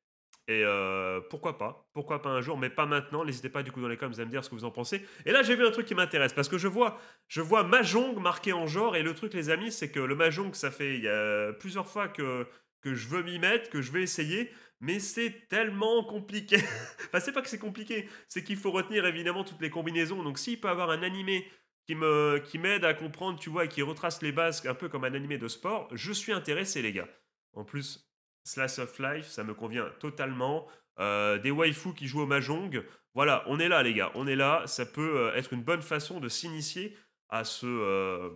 Et euh, pourquoi pas Pourquoi pas un jour, mais pas maintenant. N'hésitez pas du coup dans les commentaires, à me dire ce que vous en pensez. Et là, j'ai vu un truc qui m'intéresse, parce que je vois, je vois Mahjong marqué en genre, et le truc, les amis, c'est que le Mahjong, ça fait il y a plusieurs fois que, que je veux m'y mettre, que je vais essayer mais c'est tellement compliqué. enfin, c'est pas que c'est compliqué, c'est qu'il faut retenir évidemment toutes les combinaisons. Donc, s'il peut avoir un animé qui me qui m'aide à comprendre, tu vois, et qui retrace les bases un peu comme un animé de sport, je suis intéressé, les gars. En plus, Slash of Life, ça me convient totalement. Euh, des waifus qui jouent au mahjong, voilà, on est là, les gars, on est là. Ça peut euh, être une bonne façon de s'initier à ce, euh,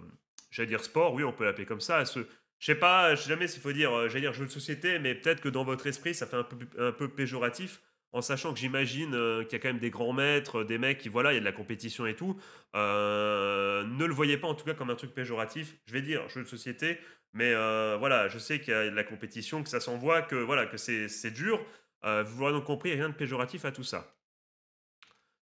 j'allais dire sport, oui, on peut l'appeler comme ça, à ce je sais pas, je sais jamais s'il faut dire, euh, j'allais dire jeu de société, mais peut-être que dans votre esprit, ça fait un peu, un peu péjoratif, en sachant que j'imagine euh, qu'il y a quand même des grands maîtres, euh, des mecs qui, voilà, il y a de la compétition et tout. ne le voyez pas en tout cas comme un truc péjoratif. Je vais dire jeu de société, mais voilà, je sais qu'il y a de la compétition, que ça s'envoie, que voilà, que c'est dur. vous l'aurez donc compris, rien de péjoratif à tout ça.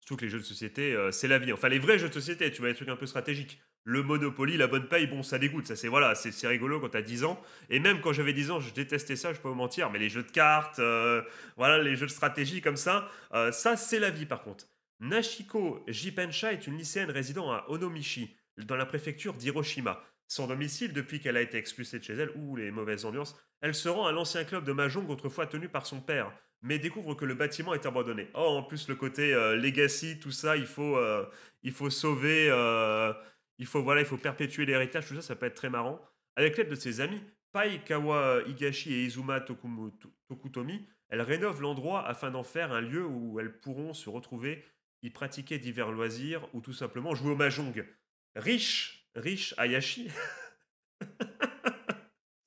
Surtout que les jeux de société, c'est la vie. Enfin, les vrais jeux de société, tu vois, les trucs un peu stratégiques le Monopoly, la bonne paye, bon, ça dégoûte. Ça, c'est voilà, c'est rigolo quand t'as 10 ans. Et même quand j'avais 10 ans, je détestais ça, je peux vous mentir. Mais les jeux de cartes, euh, voilà, les jeux de stratégie comme ça, euh, ça, c'est la vie par contre. Nashiko Jipensha est une lycéenne résidant à Onomichi, dans la préfecture d'Hiroshima. Son domicile, depuis qu'elle a été expulsée de chez elle, ou les mauvaises ambiances, elle se rend à l'ancien club de Mahjong autrefois tenu par son père, mais découvre que le bâtiment est abandonné. Oh, en plus, le côté euh, legacy, tout ça, il faut, il faut sauver il faut, voilà, il faut perpétuer l'héritage, tout ça, ça peut être très marrant. Avec l'aide de ses amis, Pai, Kawa, euh, Higashi et Izuma Tokutomi, elle rénove l'endroit afin d'en faire un lieu où elles pourront se retrouver, y pratiquer divers loisirs ou tout simplement jouer au mahjong. Riche, riche Ayashi.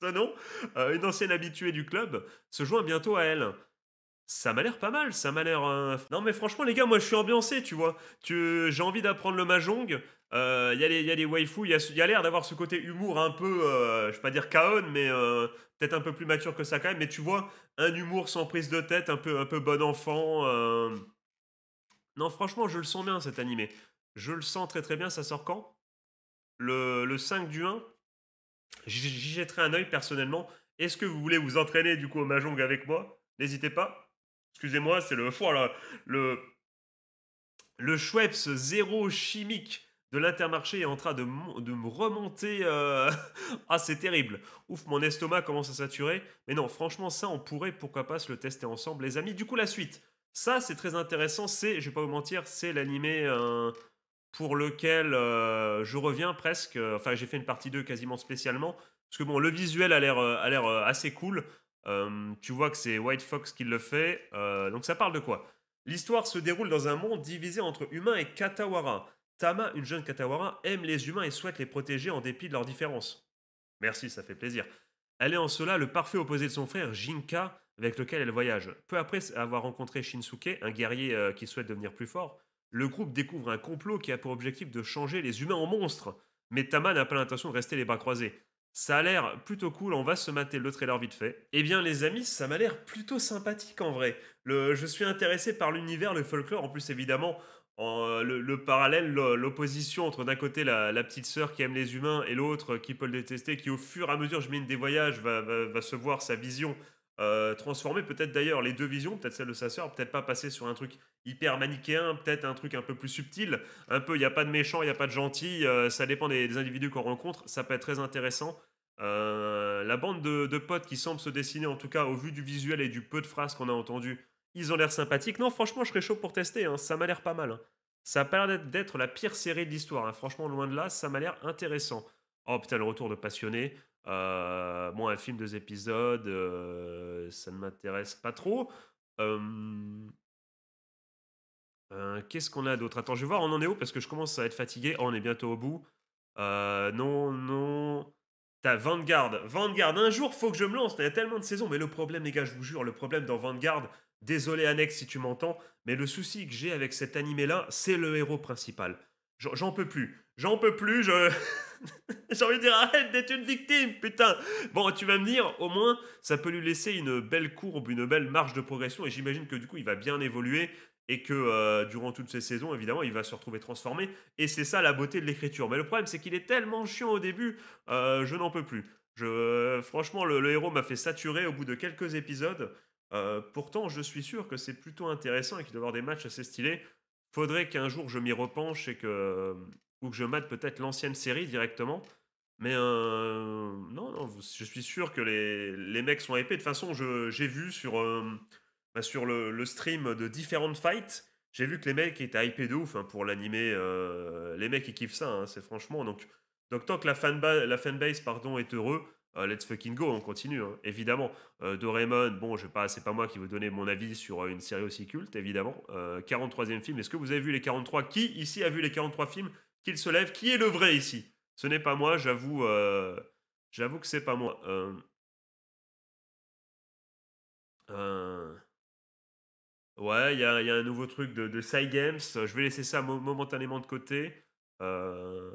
ça non, euh, une ancienne habituée du club, se joint bientôt à elle ça m'a l'air pas mal, ça m'a l'air. Euh, non, mais franchement, les gars, moi je suis ambiancé, tu vois. Tu... J'ai envie d'apprendre le mahjong. Il euh, y, a les waifus, il y a, l'air d'avoir ce côté humour un peu, euh, je vais pas dire kaon, mais peut-être un peu plus mature que ça quand même. Mais tu vois, un humour sans prise de tête, un peu, un peu bon enfant. Non, franchement, je le sens bien cet animé. Je le sens très très bien, ça sort quand le, le 5 du 1. J'y jetterai un oeil personnellement. Est-ce que vous voulez vous entraîner du coup au mahjong avec moi N'hésitez pas. Excusez-moi, c'est le foie Le, le Schweppes zéro chimique de l'intermarché est en train de, me remonter. Euh, ah, c'est terrible. Ouf, mon estomac commence à saturer. Mais non, franchement, ça, on pourrait, pourquoi pas, se le tester ensemble, les amis. Du coup, la suite. Ça, c'est très intéressant. C'est, je vais pas vous mentir, c'est l'animé euh, pour lequel euh, je reviens presque. Enfin, j'ai fait une partie 2 quasiment spécialement. Parce que bon, le visuel a l'air assez cool tu vois que c'est White Fox qui le fait. Euh, donc ça parle de quoi L'histoire se déroule dans un monde divisé entre humains et Katawara. Tama, une jeune Katawara, aime les humains et souhaite les protéger en dépit de leurs différences. Merci, ça fait plaisir. Elle est en cela le parfait opposé de son frère Jinka, avec lequel elle voyage. Peu après avoir rencontré Shinsuke, un guerrier euh, qui souhaite devenir plus fort, le groupe découvre un complot qui a pour objectif de changer les humains en monstres. Mais Tama n'a pas l'intention de rester les bras croisés. Ça a l'air plutôt cool, on va se mater le trailer vite fait. Eh bien les amis, ça m'a l'air plutôt sympathique en vrai. Le, je suis intéressé par l'univers, le folklore, en plus évidemment, euh, le, parallèle, l'opposition entre d'un côté la, petite sœur qui aime les humains et l'autre qui peut le détester, qui au fur et à mesure, je mine des voyages, va se voir sa vision euh, transformer peut-être d'ailleurs les deux visions, peut-être celle de sa sœur, peut-être pas passer sur un truc hyper manichéen, peut-être un truc un peu plus subtil, un peu il n'y a pas de méchant, il n'y a pas de gentil, euh, ça dépend des, individus qu'on rencontre, ça peut être très intéressant. Euh, la bande de, potes qui semble se dessiner, en tout cas au vu du visuel et du peu de phrases qu'on a entendu, ils ont l'air sympathiques. Non, franchement, je serais chaud pour tester, hein. ça m'a l'air pas mal. Hein. Ça a pas l'air d'être la pire série de l'histoire, hein. franchement, loin de là, ça m'a l'air intéressant. Oh putain, le retour de passionné. Euh, bon, un film, deux épisodes, euh, ça ne m'intéresse pas trop. Hein, qu'est-ce qu'on a d'autre Attends, je vais voir, on en est où Parce que je commence à être fatigué. Oh, on est bientôt au bout. Euh, non, non. T'as Vanguard. Vanguard, un jour, faut que je me lance. Il y a tellement de saisons. Mais le problème, les gars, je vous jure, le problème dans Vanguard, désolé annexe, si tu m'entends, mais le souci que j'ai avec cet animé-là, c'est le héros principal. J'en peux plus. J'en peux plus. Je. J'ai envie de dire arrête d'être une victime, putain. Bon, tu vas me dire, au moins, ça peut lui laisser une belle courbe, une belle marge de progression. Et j'imagine que du coup, il va bien évoluer et que euh, durant toutes ces saisons, évidemment, il va se retrouver transformé. Et c'est ça la beauté de l'écriture. Mais le problème, c'est qu'il est tellement chiant au début, euh, je n'en peux plus. Je, franchement, le, héros m'a fait saturer au bout de quelques épisodes. Euh, pourtant, je suis sûr que c'est plutôt intéressant et qu'il doit avoir des matchs assez stylés. Faudrait qu'un jour je m'y repenche et que ou que je mate peut-être l'ancienne série directement. Mais euh, non, je suis sûr que les, les mecs sont épais. De toute façon, j'ai vu sur, euh, bah, sur le, stream de différentes fights, j'ai vu que les mecs étaient hypés de ouf hein, pour l'animer. Euh, les mecs, ils kiffent ça, hein, c'est franchement. Donc, tant que la, fanbase, la pardon, est heureux, let's fucking go, on continue, hein, évidemment. de Raymond, bon, je pas, c'est pas moi qui vous donner mon avis sur une série aussi culte, évidemment. 43e film, est-ce que vous avez vu les 43 Qui ici a vu les 43 films qu'il se lève. Qui est le vrai ici Ce n'est pas moi, j'avoue. Euh, j'avoue que c'est pas moi. Euh, euh, ouais, il y, a, un nouveau truc de, de Side Games. Je vais laisser ça momentanément de côté. Euh,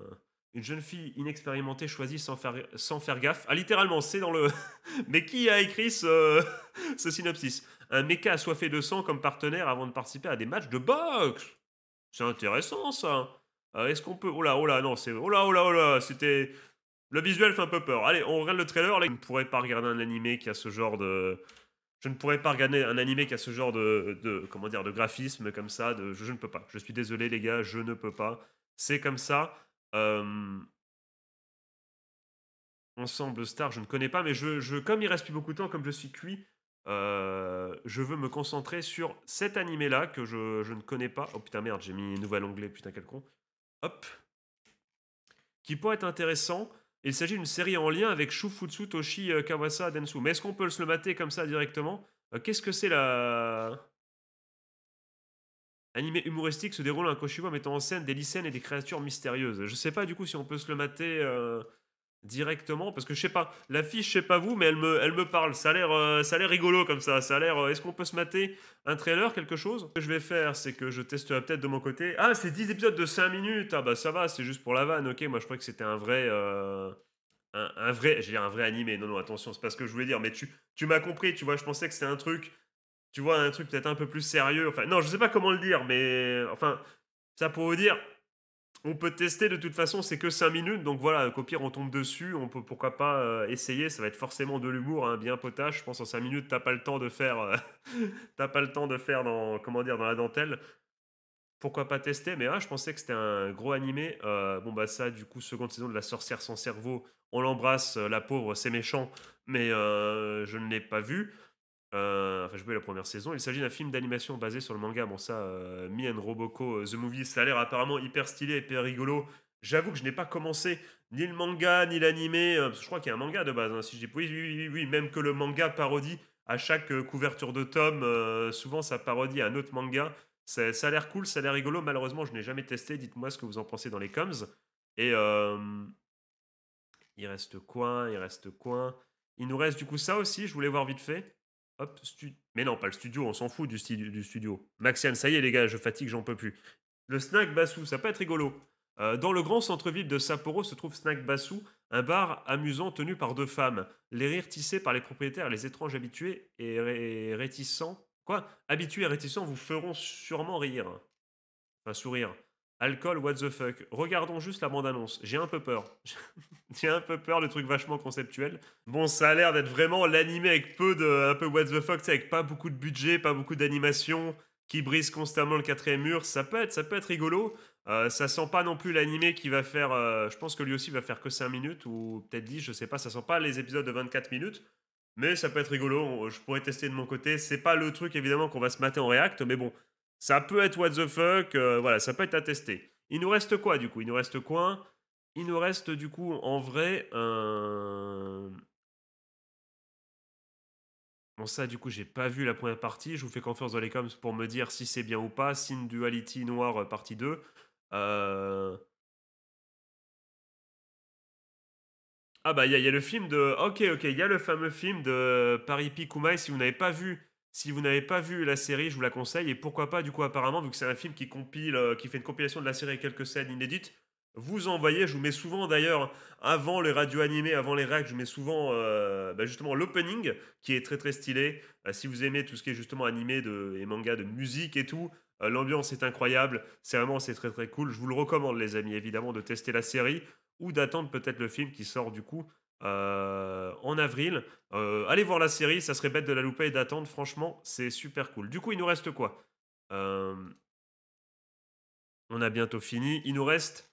une jeune fille inexpérimentée choisie sans faire, sans faire gaffe. Ah, littéralement, c'est dans le. Mais qui a écrit ce, ce synopsis Un méca assoiffé de sang comme partenaire avant de participer à des matchs de boxe C'est intéressant ça euh, est-ce qu'on peut. Oh là, oh là, non, c'est. Oh là, oh là, oh là, c'était. Le visuel fait un peu peur. Allez, on regarde le trailer. Là. Je ne pourrais pas regarder un animé qui a ce genre de. Je ne pourrais pas regarder un animé qui a ce genre de, de comment dire de graphisme comme ça. Je, ne peux pas. Je suis désolé les gars, je ne peux pas. C'est comme ça. Euh, Ensemble Star, je ne connais pas, mais je, comme il reste plus beaucoup de temps, comme je suis cuit, euh, je veux me concentrer sur cet animé là que je, je ne connais pas. Oh putain merde, j'ai mis nouvel onglet, putain quel con. Hop. Qui pourrait être intéressant. Il s'agit d'une série en lien avec Shufutsu Toshi euh, Kawasa Densu. Mais est-ce qu'on peut se le mater comme ça directement euh, Qu'est-ce que c'est la. Animé humoristique se déroule un Koshiwa mettant en scène des lycéennes et des créatures mystérieuses. Je sais pas du coup si on peut se le mater. Euh, directement parce que je sais pas l'affiche je sais pas vous mais elle me elle me parle ça a l'air euh, rigolo comme ça ça a l'air euh, est-ce qu'on peut se mater un trailer quelque chose ce que je vais faire c'est que je testerai peut-être de mon côté ah c'est 10 épisodes de 5 minutes ah bah ça va c'est juste pour la vanne ok moi je crois que c'était un vrai euh, un, vrai j'ai un vrai animé non non attention c'est pas ce que je voulais dire mais tu tu m'as compris tu vois je pensais que c'était un truc tu vois un truc peut-être un peu plus sérieux enfin non je sais pas comment le dire mais enfin ça pour vous dire on peut tester de toute façon, c'est que 5 minutes, donc voilà, qu'au pire on tombe dessus, on peut pourquoi pas euh, essayer, ça va être forcément de l'humour, hein, bien potage. Je pense en 5 minutes, t'as pas le temps de faire, euh, t'as pas le temps de faire dans, comment dire, dans la dentelle. Pourquoi pas tester Mais ah, je pensais que c'était un gros animé. Euh, bon bah ça, du coup, seconde saison de La Sorcière sans cerveau, on l'embrasse, la pauvre, c'est méchant, mais je ne l'ai pas vu. Euh, enfin, je voulais la première saison. Il s'agit d'un film d'animation basé sur le manga. Bon, ça, euh, Me and Roboco, euh, The Movie, ça a l'air apparemment hyper stylé, hyper rigolo. J'avoue que je n'ai pas commencé ni le manga, ni l'animé. Euh, je crois qu'il y a un manga de base, hein, si je dis. Oui, oui, oui, oui, même que le manga parodie à chaque couverture de tome. souvent, ça parodie un autre manga. Ça, a l'air cool, ça a l'air rigolo. Malheureusement, je n'ai jamais testé. Dites-moi ce que vous en pensez dans les coms. Et il reste quoi Il reste quoi Il nous reste du coup ça aussi. Je voulais voir vite fait. Hop, mais non, pas le studio, on s'en fout du, du studio. Maxiane, ça y est les gars, je fatigue, j'en peux plus. Le snack Bassou, ça peut être rigolo. Euh, dans le grand centre-ville de Sapporo se trouve Snack Bassou, un bar amusant tenu par deux femmes. Les rires tissés par les propriétaires, les étranges habitués et, réticents. Quoi Habitués et réticents vous feront sûrement rire. Enfin, sourire. Alcool, what the fuck. Regardons juste la bande-annonce. J'ai un peu peur. J'ai un peu peur, le truc vachement conceptuel. Bon, ça a l'air d'être vraiment l'animé avec peu de. un peu what the fuck, avec pas beaucoup de budget, pas beaucoup d'animation, qui brise constamment le quatrième mur. Ça peut être, ça peut être rigolo. Euh, ça sent pas non plus l'animé qui va faire. Euh, je pense que lui aussi va faire que 5 minutes ou peut-être 10, je sais pas. Ça sent pas les épisodes de 24 minutes. Mais ça peut être rigolo. Je pourrais tester de mon côté. C'est pas le truc évidemment qu'on va se mater en react, mais bon, ça peut être what the fuck, euh, voilà, ça peut être attesté. Il nous reste quoi du coup Il nous reste quoi Il nous reste du coup en vrai un. Bon, ça, du coup, j'ai pas vu la première partie. Je vous fais confiance dans les coms pour me dire si c'est bien ou pas. Sin Duality Noir, euh, partie 2. Euh, ah, bah, il y, a le film de. Ok, ok, il y a le fameux film de Paris Si vous n'avez pas vu si vous n'avez pas vu la série, je vous la conseille. Et pourquoi pas, du coup, apparemment, vu que c'est un film qui compile, euh, qui fait une compilation de la série et quelques scènes inédites, vous envoyez, je vous mets souvent d'ailleurs, avant les radios animées, avant les racks, je vous mets souvent euh, bah, justement l'opening, qui est très très stylé. Euh, si vous aimez tout ce qui est justement animé de, et manga, de musique et tout, l'ambiance est incroyable. C'est vraiment, c'est très très cool. Je vous le recommande, les amis, évidemment, de tester la série ou d'attendre peut-être le film qui sort du coup euh, en avril. Euh, allez voir la série, ça serait bête de la louper et d'attendre. Franchement, c'est super cool. Du coup, il nous reste quoi euh, On a bientôt fini. Il nous reste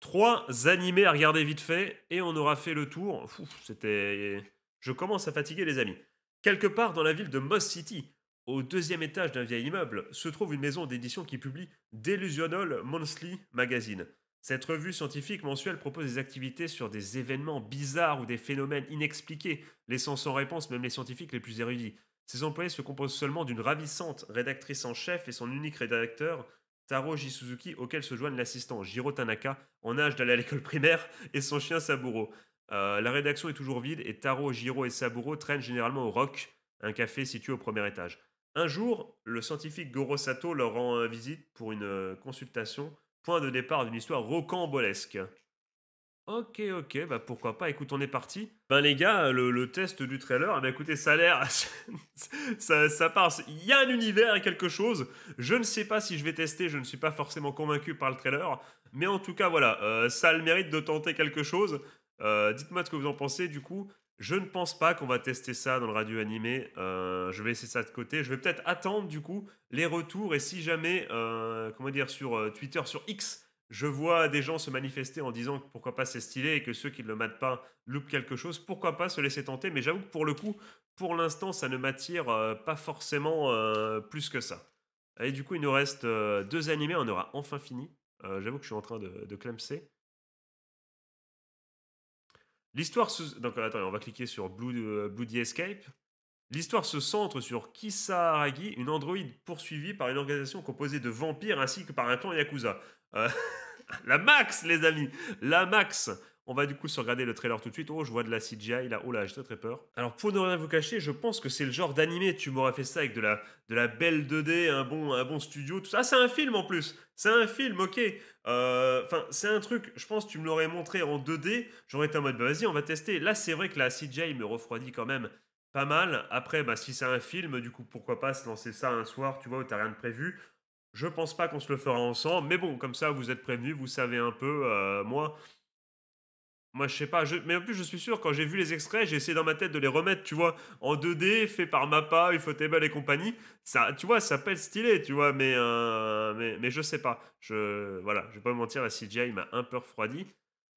trois animés à regarder vite fait et on aura fait le tour. C'était. Je commence à fatiguer les amis. Quelque part dans la ville de Moss City, au deuxième étage d'un vieil immeuble, se trouve une maison d'édition qui publie Delusional Monthly Magazine. Cette revue scientifique mensuelle propose des activités sur des événements bizarres ou des phénomènes inexpliqués, laissant sans réponse même les scientifiques les plus érudits. Ses employés se composent seulement d'une ravissante rédactrice en chef et son unique rédacteur, Taro Jisuzuki, auquel se joignent l'assistant Jiro Tanaka, en âge d'aller à l'école primaire, et son chien Saburo. Euh, la rédaction est toujours vide et Taro, Jiro et Saburo traînent généralement au Rock, un café situé au premier étage. Un jour, le scientifique Goro Sato leur rend euh, visite pour une euh, consultation Point de départ d'une histoire rocambolesque. Ok, ok, bah pourquoi pas, écoute, on est parti. Ben les gars, le, test du trailer, eh ben écoutez, ça a l'air, ça, passe. Il y a un univers, et quelque chose. Je ne sais pas si je vais tester, je ne suis pas forcément convaincu par le trailer. Mais en tout cas, voilà, euh, ça a le mérite de tenter quelque chose. Euh, dites-moi ce que vous en pensez, du coup. Je ne pense pas qu'on va tester ça dans le radio animé. Euh, je vais laisser ça de côté. Je vais peut-être attendre du coup les retours et si jamais, euh, comment dire, sur euh, Twitter, sur X, je vois des gens se manifester en disant que pourquoi pas c'est stylé et que ceux qui ne le matent pas loupent quelque chose, pourquoi pas se laisser tenter. Mais j'avoue que pour le coup, pour l'instant, ça ne m'attire pas forcément plus que ça. Et du coup, il nous reste deux animés. On aura enfin fini. j'avoue que je suis en train de, de L'histoire se... Donc, attendez, on va cliquer sur Blue, euh, Escape. L'histoire se centre sur une androïde poursuivie par une organisation composée de vampires ainsi que par un clan Yakuza. Euh, la max, les amis La max on va du coup se regarder le trailer tout de suite. Oh, je vois de la CGI là. Oh là, j'ai très très peur. Alors, pour ne rien vous cacher, je pense que c'est le genre d'animé. Tu m'aurais fait ça avec de la, de la belle 2D, un bon, un bon studio. Tout ça. Ah, c'est un film en plus. C'est un film, ok. Euh, enfin, c'est un truc. Je pense tu me l'aurais montré en 2D. J'aurais été en mode, bah, vas-y, on va tester. Là, c'est vrai que la CGI me refroidit quand même pas mal. Après, bah, si c'est un film, du coup, pourquoi pas se lancer ça un soir, tu vois, où t'as rien de prévu. Je pense pas qu'on se le fera ensemble, mais bon, comme ça, vous êtes prévenus, vous savez un peu. Euh, moi, moi, je sais pas, mais en plus, je suis sûr, quand j'ai vu les extraits, j'ai essayé dans ma tête de les remettre, tu vois, en 2D, fait par Mappa, Ufotable et compagnie. Ça, tu vois, ça peut être stylé, tu vois, euh, mais, mais, je sais pas. Je, voilà, je vais pas me mentir, la CGI m'a un peu refroidi.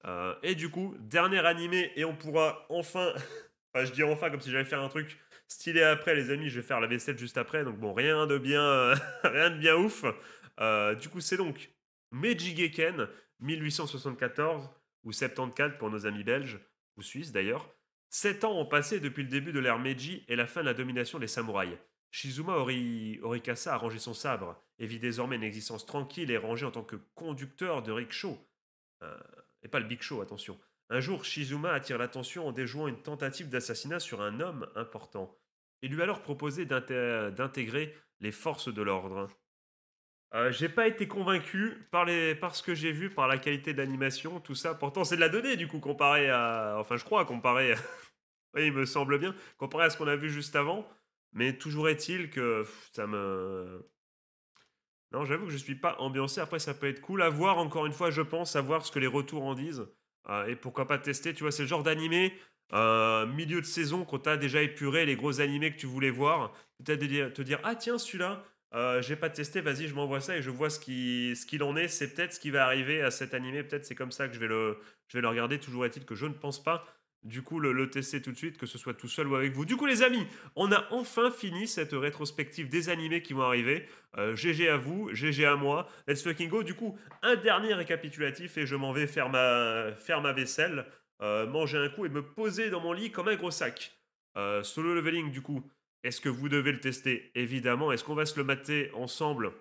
Euh, et du coup, dernier animé, et on pourra enfin. enfin, je dis enfin comme si j'allais faire un truc stylé après, les amis, je vais faire la vaisselle juste après, donc bon, rien de bien, rien de bien ouf. Euh, du coup, c'est donc Meiji Geken, 1874 ou 74 pour nos amis belges, ou suisses d'ailleurs, sept ans ont passé depuis le début de l'ère Meiji et la fin de la domination des samouraïs. Shizuma Ori... Orikasa a rangé son sabre et vit désormais une existence tranquille et rangée en tant que conducteur de rickshaw. Euh, et pas le big show, attention. Un jour, Shizuma attire l'attention en déjouant une tentative d'assassinat sur un homme important. Il lui a alors proposé d'intégrer les forces de l'ordre. Euh, j'ai pas été convaincu par, les, par ce que j'ai vu, par la qualité d'animation, tout ça. Pourtant, c'est de la donnée, du coup, comparé à. Enfin, je crois, comparé. oui, il me semble bien. Comparé à ce qu'on a vu juste avant. Mais toujours est-il que ça me. Non, j'avoue que je suis pas ambiancé. Après, ça peut être cool à voir, encore une fois, je pense, à voir ce que les retours en disent. Euh, et pourquoi pas tester. Tu vois, c'est le genre d'animé. Euh, milieu de saison, quand t'as déjà épuré les gros animés que tu voulais voir, peut-être te dire, ah tiens, celui-là, euh, j'ai pas testé, vas-y, je m'envoie ça et je vois ce qu'il ce qu'il en est. C'est peut-être ce qui va arriver à cet animé, peut-être c'est comme ça que je vais le, je vais le regarder. Toujours est-il que je ne pense pas du coup le, tester tout de suite, que ce soit tout seul ou avec vous. Du coup les amis, on a enfin fini cette rétrospective des animés qui vont arriver. GG euh, à vous, GG à moi, let's fucking go. Du coup, un dernier récapitulatif et je m'en vais faire ma, faire ma vaisselle, euh, manger un coup et me poser dans mon lit comme un gros sac. Euh, solo leveling du coup, est-ce que vous devez le tester Évidemment. Est-ce qu'on va se le mater ensemble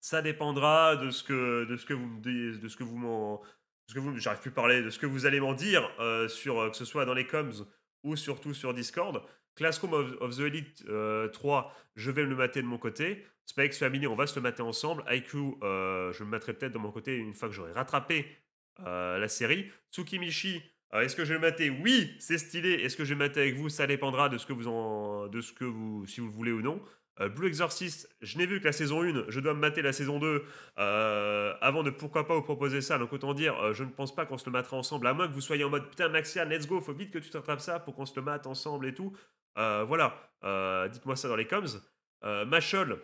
Ça dépendra de ce que, de ce que vous me dites, de ce que vous m'en. que j'arrive plus à parler de ce que vous allez m'en dire, euh, sur, euh, que ce soit dans les coms ou surtout sur Discord. Classroom of, the Elite 3, euh, je vais me le mater de mon côté. Spikes Family, on va se le mater ensemble. IQ, je me materai peut-être de mon côté une fois que j'aurai rattrapé la série. Tsukimichi, est-ce que je vais mater Oui, c'est stylé. Est-ce que je vais mater avec vous Ça dépendra de ce que vous en, de ce que vous, si vous voulez ou non. Euh, Blue Exorcist, je n'ai vu que la saison 1, je dois me mater la saison 2 euh, avant de pourquoi pas vous proposer ça. Donc autant dire, euh, je ne pense pas qu'on se le matera ensemble, à moins que vous soyez en mode putain Maxia, let's go, faut vite que tu t'attrapes ça pour qu'on se le mate ensemble et tout. voilà, dites-moi ça dans les coms. Machol,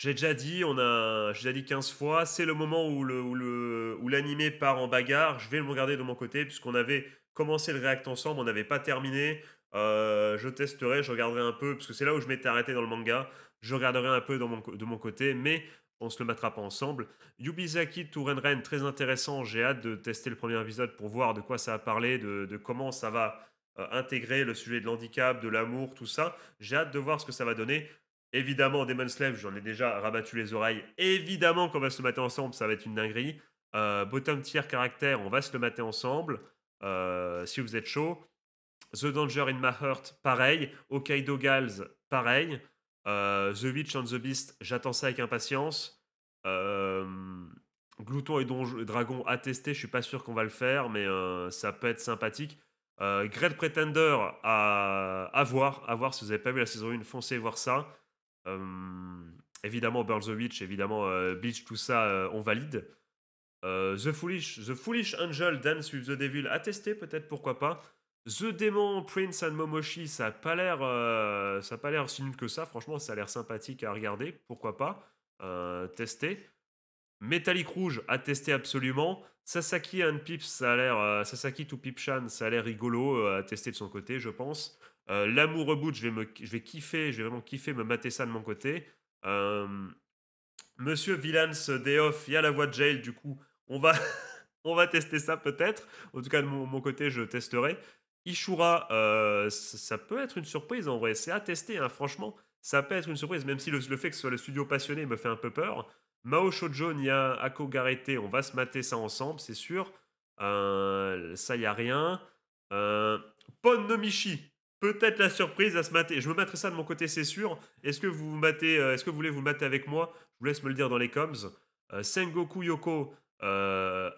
j'ai déjà dit, on a, j'ai déjà dit 15 fois, c'est le moment où, le, l'animé part en bagarre. Je vais le regarder de mon côté, puisqu'on avait commencé le React ensemble, on n'avait pas terminé. Euh, je testerai, je regarderai un peu, parce que c'est là où je m'étais arrêté dans le manga. Je regarderai un peu mon, de mon côté, mais on se le mettra pas ensemble. Yubizaki to très intéressant. J'ai hâte de tester le premier épisode pour voir de quoi ça a parlé, de, comment ça va euh, intégrer le sujet de l'handicap, de l'amour, tout ça. J'ai hâte de voir ce que ça va donner. Évidemment, Demon Slave, j'en ai déjà rabattu les oreilles. Évidemment qu'on va se le mater ensemble, ça va être une dinguerie. Euh, bottom tier caractère, on va se le mater ensemble. Euh, si vous êtes chaud. The Danger in My Heart, pareil. Hokkaido Gals, pareil. Euh, the Witch and the Beast, j'attends ça avec impatience. Glouton et Dragon à tester, je suis pas sûr qu'on va le faire, mais ça peut être sympathique. Great Pretender à, à, voir, à voir si vous n'avez pas vu la saison 1, foncez voir ça. Euh, évidemment, Burn the Witch, évidemment, euh, Beach, tout ça, euh, on valide. the, Foolish, the Foolish Angel Dance with the Devil, à tester peut-être, pourquoi pas. The Demon, Prince and Momoshi, ça n'a pas l'air ça a pas l'air si nul que ça. Franchement, ça a l'air sympathique à regarder. Pourquoi pas tester. Metallic Rouge à tester absolument. Sasaki and Pips, ça a l'air Sasaki to Pipchan, ça a l'air rigolo à tester de son côté, je pense. Euh, l'amour reboot, je vais, me, je vais kiffer, je vais vraiment kiffer me mater ça de mon côté. Euh, Monsieur Villans Deoff, il y a la voix de Jail, du coup, on va, on va tester ça peut-être. En tout cas, de mon, côté, je testerai. Ishura, euh, ça peut être une surprise en vrai, c'est à tester, hein, franchement. Ça peut être une surprise, même si le, fait que ce soit le studio passionné me fait un peu peur. Mao Shoujo, Nia Ako Garete, on va se mater ça ensemble, c'est sûr. Euh, ça, y a rien. Euh, peut-être la surprise à se matin. Je me mettrai ça de mon côté, c'est sûr. Est-ce que vous, vous matez, euh, est-ce que vous voulez vous mater avec moi Je vous laisse me le dire dans les coms. Euh, Sengoku Yoko euh,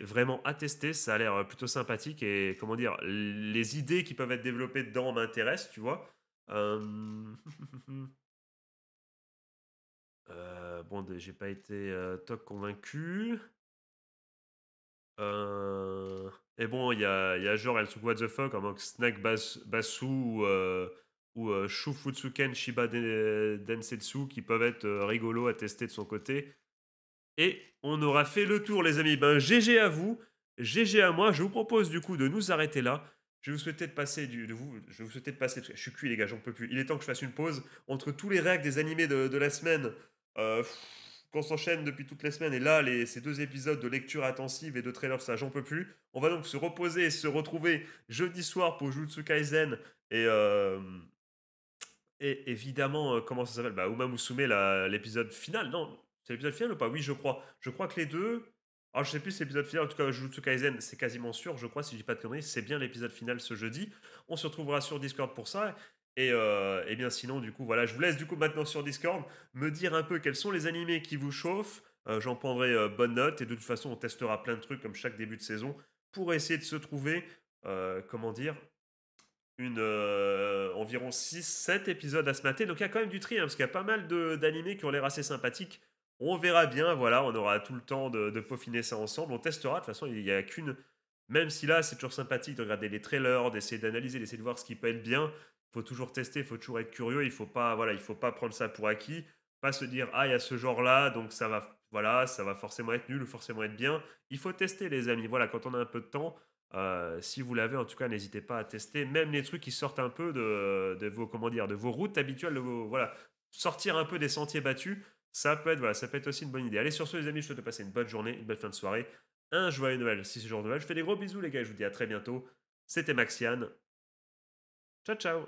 vraiment attesté. tester. Ça a l'air euh, plutôt sympathique et comment dire, les idées qui peuvent être développées dedans m'intéressent, tu vois. bon, j'ai pas été top convaincu. Euh... Et bon, il y a, y genre What the fuck, Snack Bas, Basu ou, euh, euh, Shufutsuken Shiba euh, Densetsu qui peuvent être rigolos à tester de son côté. Et on aura fait le tour, les amis. Ben, GG à vous, GG à moi. Je vous propose du coup de nous arrêter là. Je vais vous souhaiter de passer du, de vous, je vous souhaite de passer je suis cuit les gars, j'en peux plus. Il est temps que je fasse une pause entre tous les règles des animés de, la semaine qu'on s'enchaîne depuis toutes les semaines, et là, les, ces deux épisodes de lecture intensive et de trailer, ça, j'en peux plus. On va donc se reposer et se retrouver jeudi soir pour Jutsu Kaisen et. Euh, évidemment, euh, comment ça s'appelle Bah, Uma Musume, l'épisode final. Non, c'est l'épisode final ou pas Oui, je crois. Je crois que les deux. Alors, je sais plus si c'est l'épisode final. En tout cas, Jutsu Kaisen, c'est quasiment sûr. Je crois, si je dis pas de conneries, c'est bien l'épisode final ce jeudi. On se retrouvera sur Discord pour ça. Euh, et, bien sinon, du coup, voilà, je vous laisse du coup maintenant sur Discord me dire un peu quels sont les animés qui vous chauffent. Euh, j'en prendrai euh, bonne note et de toute façon, on testera plein de trucs comme chaque début de saison pour essayer de se trouver, comment dire, une, environ 6-7 épisodes à se mater. Donc il y a quand même du tri, hein, parce qu'il y a pas mal d'animés qui ont l'air assez sympathiques. On verra bien, voilà, on aura tout le temps de, de peaufiner ça ensemble. On testera, de toute façon, il n'y a qu'une. Même si là, c'est toujours sympathique de regarder les trailers, d'essayer d'analyser, d'essayer de voir ce qui peut être bien faut toujours tester, il faut toujours être curieux, il faut pas voilà, il faut pas prendre ça pour acquis, pas se dire ah il y a ce genre là donc ça va voilà ça va forcément être nul ou forcément être bien. Il faut tester les amis. Voilà quand on a un peu de temps, euh, si vous l'avez en tout cas n'hésitez pas à tester même les trucs qui sortent un peu de, vos comment dire de vos routes habituelles, de vos, voilà sortir un peu des sentiers battus. Ça peut, être, voilà, ça peut être aussi une bonne idée. Allez, sur ce, les amis, je te souhaite une bonne journée, une bonne fin de soirée, un joyeux Noël si c'est jour de Noël. Je fais des gros bisous, les gars, je vous dis à très bientôt. C'était Maxiane. Ciao, ciao